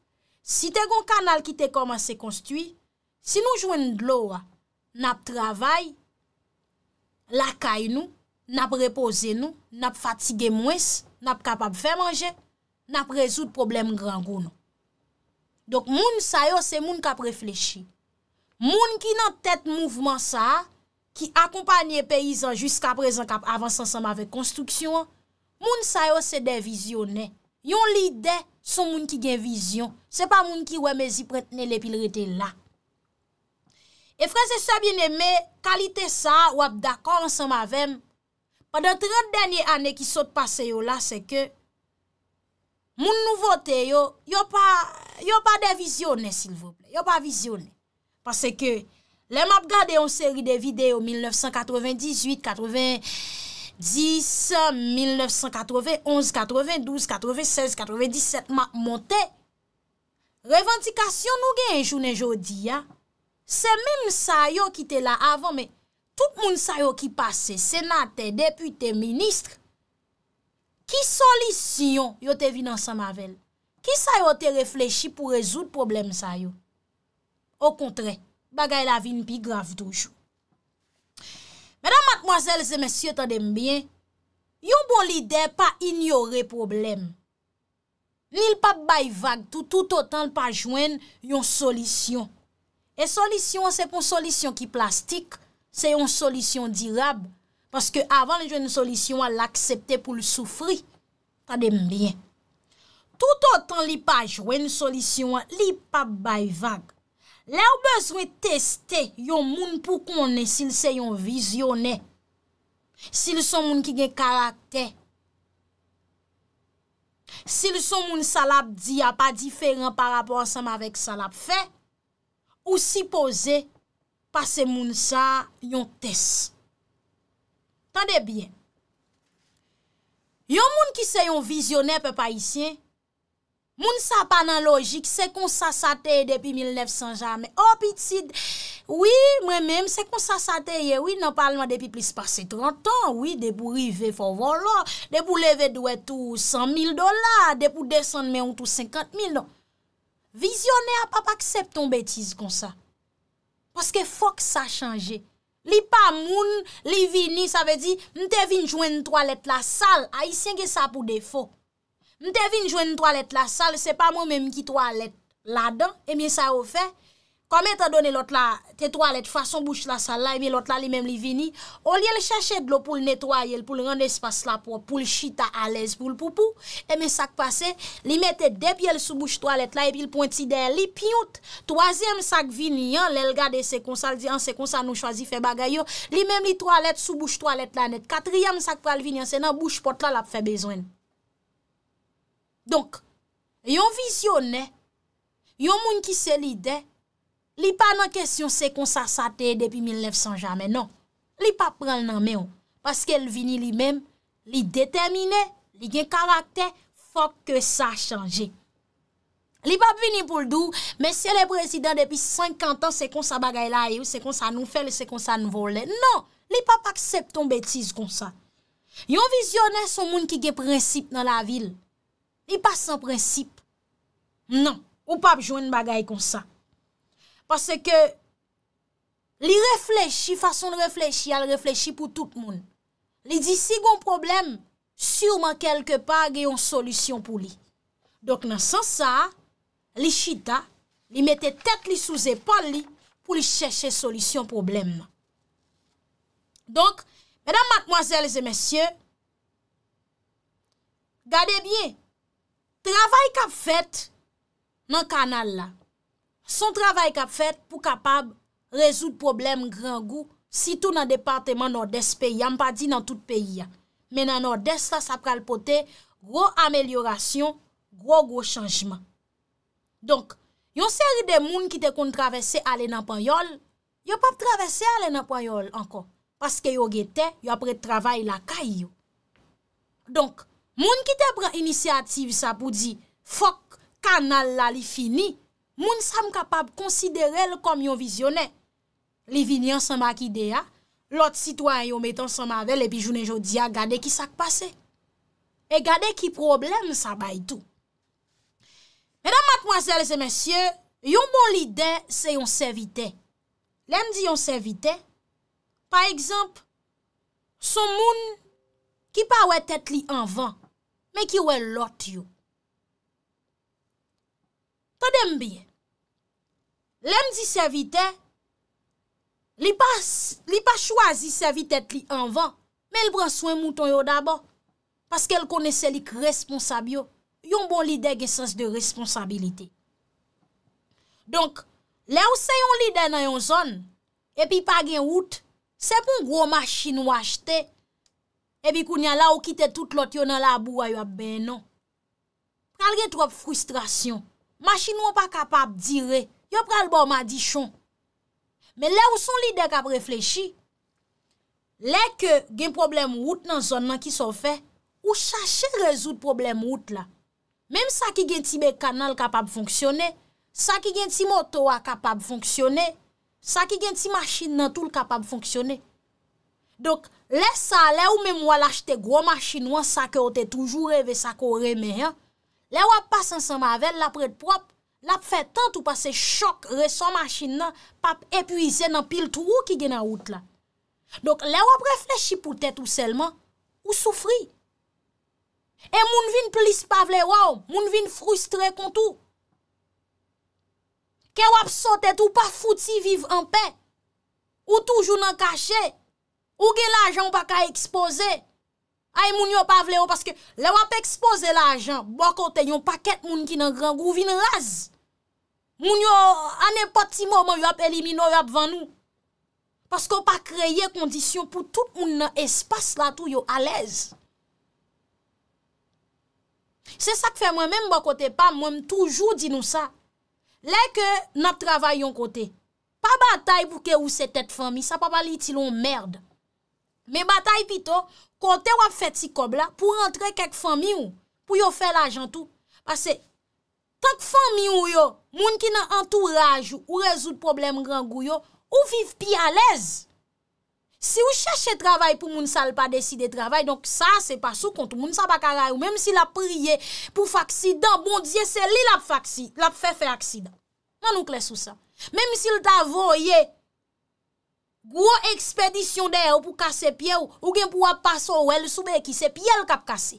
si te gon kanal ki te koman se konstui, si nou jwen nou dlou, nap travay, lakay nou, nap repose nou, nap fatige mwes, nap kapap fe manje, nap rezout problem gran gou nou. Dok moun sa yo se moun kap refleshi, Moun ki nan tèt mouvman sa, ki akompanyè peyizan jiska prezant kap avans ansam avèk konstruksyon, moun sa yo se devizyonè. Yon lidè son moun ki gen vizyon. Se pa moun ki wè mezi pretenè lepil rete la. E fransè sa bienemè, kalite sa, wèp dakan ansam avèm, padan 30 denye anè ki sot pase yo la, se ke moun nouvote yo, yo pa devizyonè sil vople. Yo pa vizyonè. Pase ke, le map gade yon seri de videyo 1998, 90, 10, 1991, 92, 96, 97, ma montè. Revendikasyon nou gen yon jounen jodi ya. Se men msa yo ki te la avan, me tout moun msa yo ki pase, senate, depute, ministre. Ki solisyon yo te vi nan Samavelle? Ki msa yo te reflechi pou rezout problem msa yo? Ou kontre, bagay la vin pi graf doujou. Mèdam, matmoazèl, zè mèsyè, ta dèm byen, yon bon lidè pa ignorè problem. Li l pa bay vag, tout outan l pa jwen yon solisyon. E solisyon, se pon solisyon ki plastik, se yon solisyon dirab, paske avan l jwen solisyon, l akseptè pou l soufri. Ta dèm byen. Tout outan li pa jwen solisyon, li pa bay vag. Lè ou bezwen testè yon moun pou konè sil se yon vizyonè. Sil son moun ki gen karakter. Sil son moun salap di a pa diferan pa rapor sa ma vek salap fe. Ou si pose, pase moun sa yon test. Tande bien. Yon moun ki se yon vizyonè pe pa isyen... Moun sa pa nan logik, se kon sa sa teye depi 1900 jamè. O pitid, wè mèm, se kon sa sa teye, wè nan palman depi plis pase 30 an, wè, de pou rive fò volò, de pou leve dwe tou 100.000 dola, de pou desen mè ou tou 50.000. Non. Vizyonè a pa pa aksepton betiz kon sa. Paske fòk sa chanje. Li pa moun, li vini, sa ve di, mte vin jwen toalet la sal, a yisienge sa pou defo. Mte vin jwen yon toalet la sal, se pa mwen menm ki toalet la dan, e mi sa ou fe, kome te donen lot la te toalet fason bouch la sal la, e mi lot la li menm li vini, ou li el chache dlo pou l netoyel, pou l rende espas la pou, pou l chita alez, pou l poupou, e mi sak pase, li mette dep yel sou bouch toalet la, e pi l pointi de, li piout, toazem sak vini, yon, li el gade sekonsal, di an sekonsal nou chwazi fe bagay yo, li menm li toalet sou bouch toalet la net, katriyem sak pal vini, se nan bouch pot la la fe bezwen. Donk, yon vizyonè, yon moun ki se lidè, li pa nan kesyon se kon sa satè depi 1900 jamè. Non, li pa pral nan mè ou, paske el vini li mèm, li determinè, li gen karakter, fok ke sa chanjè. Li pa vini pou l'dou, mesye le prezident depi 50 ans se kon sa bagay la yon, e se kon sa nou fèl, se kon sa nou volè. Non, li pa pa aksepton betiz kon sa. Yon vizyonè son moun ki gen prensip nan la vilè. Non. li pas an prinsip. Nan, ou pap jwen bagay kon sa. Pase ke, li reflechi, fason de reflechi, al reflechi pou tout moun. Li disi, si gon problem, surman kelke pa, geyon solusyon pou li. Dok nan san sa, li chita, li mette tet li sou zepan li, pou li chèche solusyon problem. Donk, mèdam, mèkmoazèl, zè mèsyè, gade bien, Travay kap fèt nan kanal la. Son travay kap fèt pou kapab rezout problem gran gou. Si tou nan departement Nord-Est peyi. Am pa di nan tout peyi ya. Men nan Nord-Est la sa pral pote. Gro amelyorasyon. Gro gro chanjman. Donk. Yon seri de moun ki te kontravesse ale nan pan yol. Yo pap travesse ale nan pan yol ankon. Paske yo gete yo apre travay la kay yo. Donk. moun ki te pre inisiativ sa pou di, fok, kanal la li fini, moun sa m kapab konsidere l kom yon vizyonè. Li vinyan sa mak ide ya, lot sitwanyon metan sa mavel, epi jounen jodi ya gade ki sa kpase. E gade ki problem sa bay tou. Mèdam matmwazèl se mèsyè, yon bon lide se yon sevite. Lèm di yon sevite, pa ekzamp, son moun ki pa wè tet li anvan, Mè ki wè lot yo. Tade mbiye, lèm zi se vitè, li pa chwa zi se vitè li anvan, mè l branswen mouton yo daba, paske l konese lik responsab yo, yon bon li deg esens de responsabilite. Donk, lè ou se yon li dena yon zon, epi pa gen wout, se pou mou mou ma chino wach te, Ebi kou nya la ou kite tout lot yon nan la abou a yo ap ben nan. Pral gen trop frustrasyon. Mashi nou an pa kapab dire. Yo pral bon madichon. Men le ou son li de kap reflechi. Le ke gen problem wout nan zon nan ki son fe, ou chache rezout problem wout la. Mem sa ki gen ti be kanal kapab fonksyone, sa ki gen ti motowa kapab fonksyone, sa ki gen ti mashi nan tout kapab fonksyone. Dok lè sa lè ou mè mwa l'achete gwo machin ou an sa ke o te toujou revè sa ko remè an, lè wap pas an san mavel la pre t'prop, la p'fè tant ou pa se chok re son machin nan, pa epuize nan pil tou ou ki gen a out la. Dok lè wap reflechi pou tèt ou selman, ou soufri. E moun vin plis pavle waw, moun vin frustre kontou. Ke wap sote tou pa fouti viv an pe, ou toujou nan kache, Ou gen la jan wak a ekspose. Aye moun yo pa vle yo. Paske le wap ekspose la jan. Bo kote, yon paket moun ki nan gran. Gouvin raz. Moun yo ane pati moun moun yo ap elimino yo ap vwannou. Paske wap a kreye kondisyon pou tout moun nan espas la tou yo. A lez. Se sak fe mwen men mwen kote pa. Mwen mwen toujou di nou sa. Le ke nap travay yon kote. Pa batay pou ke ou se tet fomi. Sa pa pali ti lon merd. Men batay pito, kote wap oh. fet si kob la pou rentre kek fami ou, pou yo fe la jantou. Pase, tank fami ou yo, moun ki nan entourage ou rezout problem rangou yo, ou viv pi alez. Si ou chache travay pou moun sal pa deside travay, donk sa, se pa sou kontou. Moun sal baka ray ou, menm si bon la priye pou faksida, bon diye se li la faksida, la fe faksida. Man nou klesou sa. Menm si lita voye... Gwo ekspedisyon deye ou pou kase pye ou, ou gen pou wap paso ou el soube ki se pye el kap kase.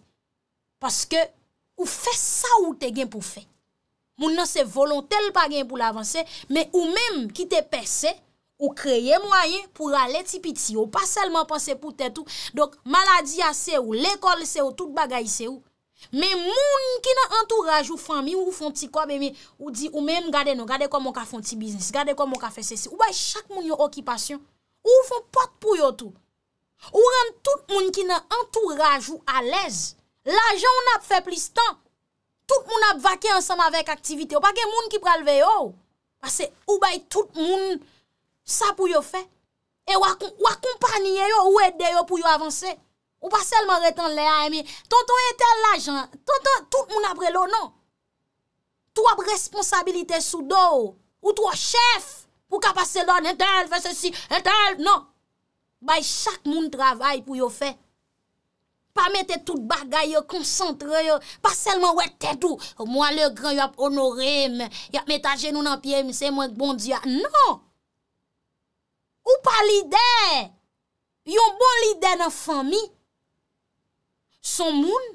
Paske ou fe sa ou te gen pou fe. Moun nan se volon tel pa gen pou lavanse, me ou menm ki te perse, ou kreye mwayen pou ale tipiti ou, ou pa selman panse pou tetou, dok maladi a se ou, lekol se ou, tout bagay se ou. Men moun ki nan entouraj ou fami ou ou fon ti kwa be mi ou di ou men gade nou, gade kon mou ka fon ti biznis, gade kon mou ka fe sesi, ou bay chak moun yo okipasyon, ou ou fon pat pou yo tou. Ou rend tout moun ki nan entouraj ou alez, la joun ap fe plis tan, tout moun ap vake ansanm avek aktivite, ou pa gen moun ki pralve yo, oh. pase ou bay tout moun sa pou yo fe, e wakompaniye yo ou ede yo pou yo avanse. Ou pa selman retan le a, ton ton etel la jan, ton ton tout moun apre lo, non. Tou ap responsabilite sou do, ou tou ap chef, pou kapase lon, etel, fè se si, etel, non. Bay chak moun travay pou yo fè. Pa mette tout bagay yo, konsantre yo, pa selman wette tout, mwa le gran yo ap onorem, yo ap metta genoun anpye, mwen se mwen bon diya, non. Ou pa lidè, yon bon lidè nan fami, Son moun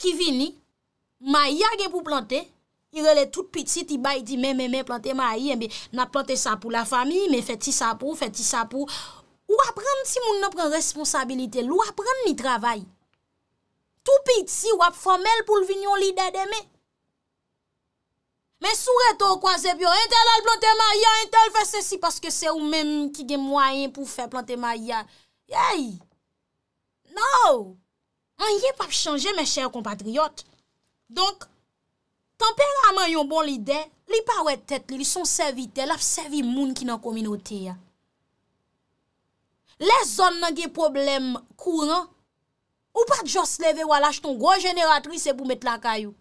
ki vini, maya gen pou plante, irele tout pitit, i bay di, me, me, me, plante mayi, na plante sa pou la fami, me feti sa pou, feti sa pou. Ou apren, si moun nan pren responsabilite, lou apren ni travay. Tout pitit, si ou ap fomel pou vini ou li dede me. Men sou reto kwa zepyo, entel al plante mayi, entel fese si, paske se ou men ki gen mwayen pou fè plante mayi. Yay! Nou! An ye pap chanje men chen kompatriot. Donk, temperament yon bon li de, li pa wet tet, li son servite, laf servi moun ki nan kominote ya. Le zon nan gen problem kouran, ou pat jos leve wala jton goj generatris e pou met la kayou.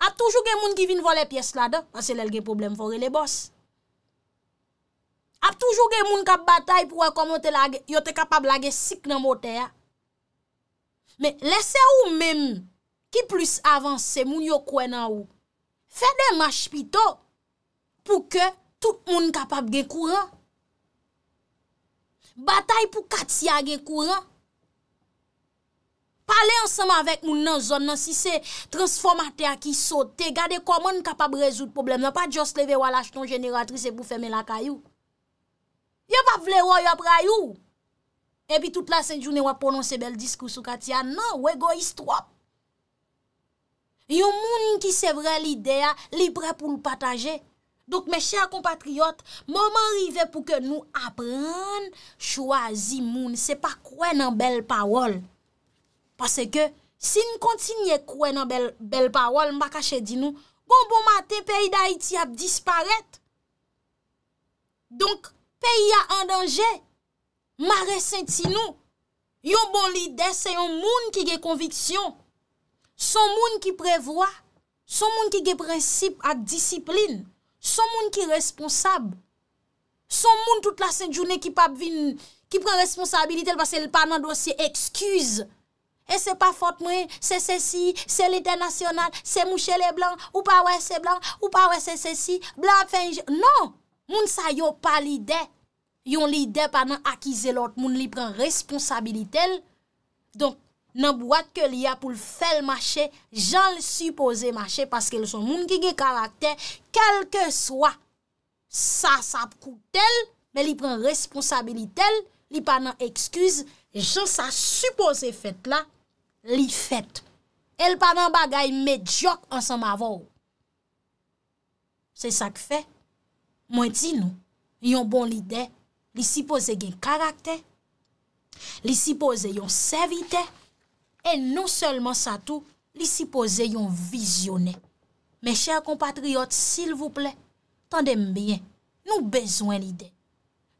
Ap toujou gen moun ki vin vo le piyes la de, an se lel gen problem vore le bos. Ap toujou gen moun kap batay pou wakomote yote kapab lage sik nan motè ya. Mè lese ou mèm ki plus avanse moun yo kwen nan ou. Fè den maj pito pou ke tout moun kapab gen kouran. Batay pou katsia gen kouran. Pale ansama vek moun nan zon nan si se transformate a ki sote. Gade koman kapab rezout problem. Mè pa just leve wala jton jeneratris e pou fèmè la kayou. Yo pa vle woy ap rayou. epi tout la Saint-Jouné wap prononse bel diskou sou Katia, nan, we go istwap. Yo moun ki se vre l'idea, li bre pou nou pataje. Dok me chè a kompatriot, moun m'enrive pou ke nou apren, chwazi moun, se pa kwen nan bel pawol. Pase ke, si m'kontinye kwen nan bel pawol, mba kache di nou, goun bon mate peyi da iti ap disparet. Donk, peyi a an danje. Mare sentinou, yon bon lidè, se yon moun ki ge konviksyon. Son moun ki prevoa, son moun ki ge prensip ak disiplin, son moun ki responsab. Son moun tout la senjounè ki pren responsabilite, lva se lpanan dosye, ekskuse. E se pa fote mwen, se se si, se litenasyonal, se mouchè le blan, ou pa wè se blan, ou pa wè se se si, blan finjè. Non, moun sa yon pa lidè. yon lide panan akize lot, moun li pren responsabilitel, donk nan boat ke li a pou l fel mache, jan l suppose mache, paske l son moun ki ge karakter, kel ke swa, sa sa pou koutel, men li pren responsabilitel, li panan ekskuse, jan sa suppose fet la, li fet. El panan bagay medyok ansan ma vò. Se sa k fe, mwen ti nou, yon bon lide akize, Li si pose gen karakter, li si pose yon servite, e nou selman sa tou, li si pose yon vizyone. Me chèr kompatriot, sil vouple, tande mbyen, nou bezwen lide.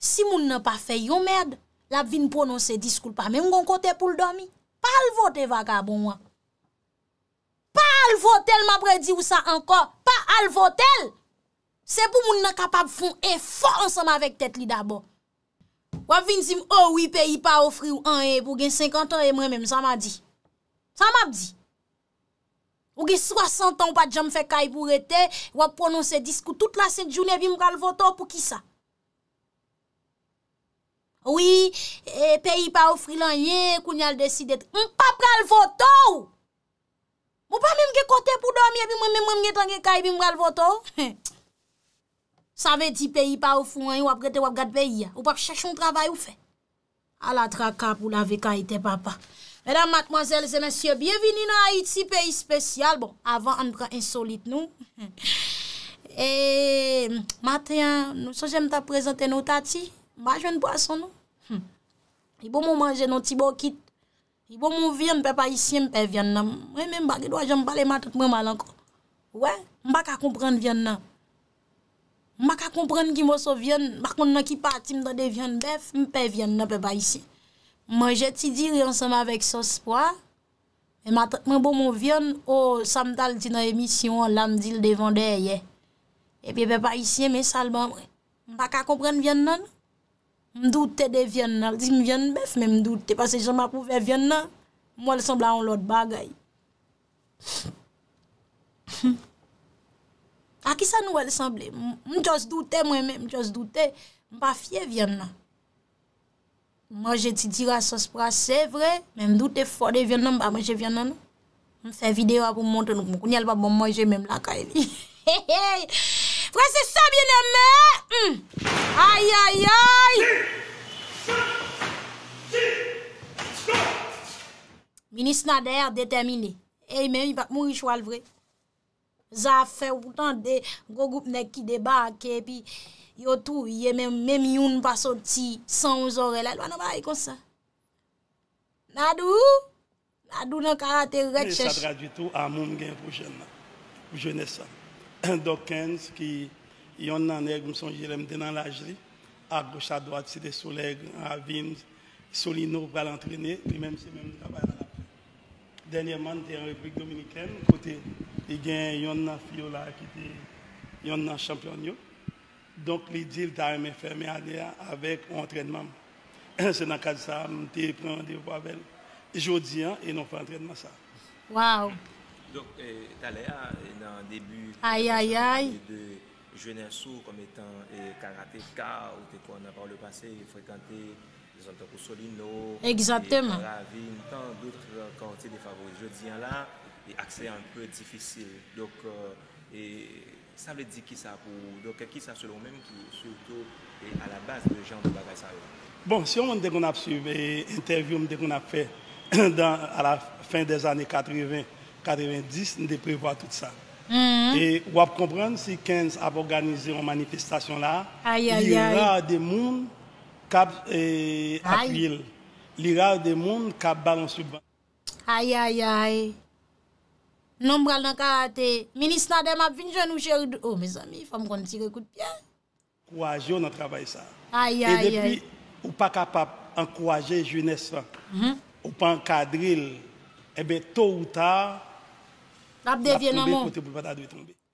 Si moun nan pa fe yon merd, la bin prononse diskoulpa, men mwen kon kote pou l'domi, pa alvote vagabou mwen. Pa alvote, mabre di ou sa ankor, pa alvote! Se pou moun nan kapab foun e fò ansan ma vek tèt li dabò. Wap vin zim, oh oui, peyi pa ofri ou an e, pou gen 50 an e mwen menm, sa ma di. Sa ma di. Ou gen 60 an ou pa djam fek kayi pou rete, wap prononse diskou, tout la set jouni evi m pral voto pou ki sa. Oui, eh, peyi pa ofri lan ye, eh, kou nyal desi dete, m pa pral voto. Mwen pa menm gen kote pou domi evi mwen menm menm gen tangi kayi evi m pral voto. (laughs) Sa ve ti peyi pa ou foun an ou ap rete wap gade peyi ya. Ou pa chèch yon travay ou fe. A la tra kap ou la ve ka ite papa. Mèdam matmozèl, zè mèsyè, biyevini nan Haiti, peyi spèsyal. Bon, avan an pran insolite nou. (laughs) E, matèyan, nou so jèm ta prezante nou tati. Mba jwen boason nou. Ibo mou manje nou ti bo kit. Ibo mou vi, mpe pa isi mpe vyan nam. Mwen mba ki do a jèm pale matout mwen malanko. Mwen mba ki a kompran vyan nam. Mwa ka kompren ki mwoso vyon, bakon nan ki pati mwen de vyon bef, mwen pe vyon nan pe pa isye. Mwen jeti diri ansama vek sos pwa, mwen bo mwen vyon, ou sam tal di nan emisyon, lan di l devande ye. E pe pe pa isye, mwen sal ban bre. Mwa ka kompren vyon nan, mwen doute de vyon nan. Mwen di mwen vyon bef, mwen doute, pasè jen mwen pou ve vyon nan, mwen al san bla an lot bagay. A ki sa nou wè lè sanble? Mwen jòs doutè mwen mè, mwen jòs doutè, mwen pa fye vyen nan. Mwen jè ti di rassos prase vre, mwen doutè fò de vyen nan, mwen pa mwen jè vyen nan nou. Mwen fè videwa pou mwontè nou, mwen kounel pa bon mwen mwen jè mè mwen lakay e li. Vre se sa bienè mè! Ay ay ay! Si! Si! Si! Minist nan der detemine, e mè mè mwen mwen mwen jòs doutè mwen mwen mwen. Zafè woutan de go goup ne ki debake pi yotou yè mèm mèm youn pa soti san ou zore la lwa nan bay kon sa. Nadou, nadou nan karate recheche. Mè sa traduitou a moun gen pou jenna, pou jenna sa. Endo Kenz ki yon nanèk mson jirem denan la jri, a gosha doat si de solèk, a vin solino valantrenè, pi mèm si mèm nkabay nan la. Denye man te an reprik dominiken kote i gen yon nan fiyo la ki te yon nan chanpyon yo. Donk li dil ta reme ferme ade ya avek an entredman. Se nan kade sa mte prende wabel. Jodi an, enon fe entredman sa. Waw. Donk tala ya nan debu. Ay, ay, ay. De jwene sou kom etan karate ka ou te kon apaw le pasey frekantey. anta pou soli nou, et a avi n tan dout kantye euh, defavou. Je diyan la, akse an pe difisil. Dok, sa euh, vè di ki sa pou, doke ki sa selon menm ki sou tou, et a la base de jan de bagay sa yo. Bon, si yo mwen dekoun ap suve, et interview mwen dekoun ap fe, a (coughs) la fin de zanè 80-90, mwen dekoun ap prevo a tout sa. Mm-hmm. Et wap kompran si kens ap organizer an manifestasyon la, li yon ra de moun, Kab e, april, li rade moun kab balansu bvan. Ay, ay, ay, ay, nom bral nan ka ate, minis nan dem ap vin jen ou jen ou jen ou jen ou jen. Oh, mes ami, fam ron si rekout piya. Kouajyon nan travay sa. Ay, ay, ay. E depi, ou pa kapap an kouajen junes fan. Mhm. Ou pa an kadril, ebe eh to ou ta. Kab devye nan moun.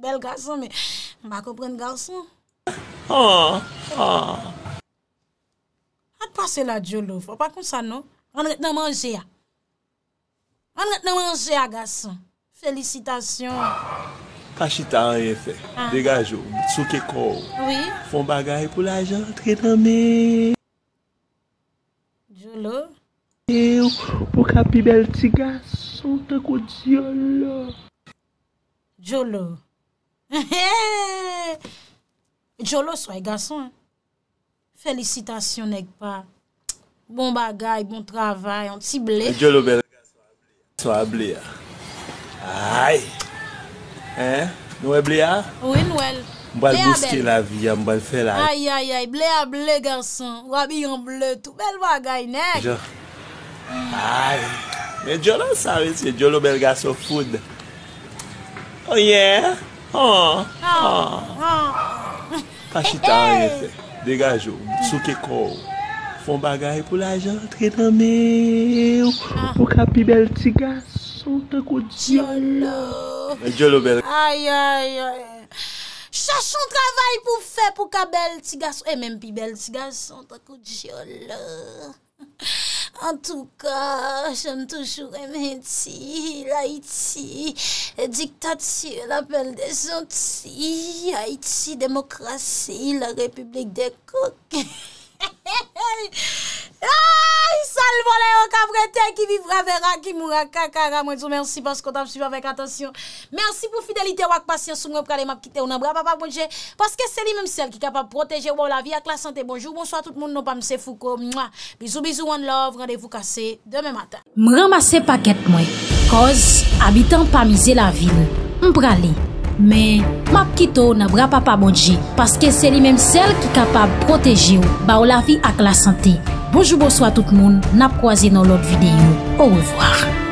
Bel gason, me. Mwa ko pren gason. Ha, ha. Ha kwa se la djolo. Fwa pa kon sa nou. An net nan manje ya. An ah. net nan manje ya, ah, gason. Felicitasyon. Kashi ta an ye fe. Ah. Dega jo. Mtsu ke kou. Oui. Fon bagay pou la jantre, nan me. Djolo. Eyo, pou kapi bel ti gason, te kou djolo. Djolo. (laughs) Jolo swa e gason Felicitasyon neg pa Bon bagay, bon travay On si ble Jolo belgaso a ble Aye Noue ble a Mbal goske la vi Aye aye aye Ble a ble gason Wabi yon ble Bel bagay neg Aye Jolo belgaso food Oye oh, Aye Ha, ha, ha. Tashi eh, tan eh. yete. Dega jo. Tsouke kon. Fon bagay pou la jantre tan meyo. Ah. Pou ka pi bel tiga son tako diolo. Diolo bel. Ay, ay, ay. Sasyon travay pou fe pou ka bel tiga son. E eh, men pi bel tiga son tako diolo. (laughs) An tou ka, jen touchou reme Hiti, l'Haiti, le diktat si l'apel de son ti, Haiti, demokrasi, la republik de kouk. (laughs) Salvo le okapretè ki vivra vera ki mou akakara Mwen di sou mersi paskou ta msujou avek atansyon Mersi pou fidelite wak pasyansou mwen prale map kite ou nan bra papap mwen di jè Paske se li mwen msel ki kapap proteje wou la vi ak la sante Bonjou, bonsoy a tout moun nou pamesse foukou Bizou, bizou, one love, randevou kase, demen matan Mwen mase paket mwen Koz, abitan pamesse la vil Mprale Men, map kito nan bra pa pa bonji, paske se li menm sel ki kapab proteji ou, ba ou la fi ak la sante. Bojou bojou a tout moun, nan proazi nan lot videyo. Ou wevoar.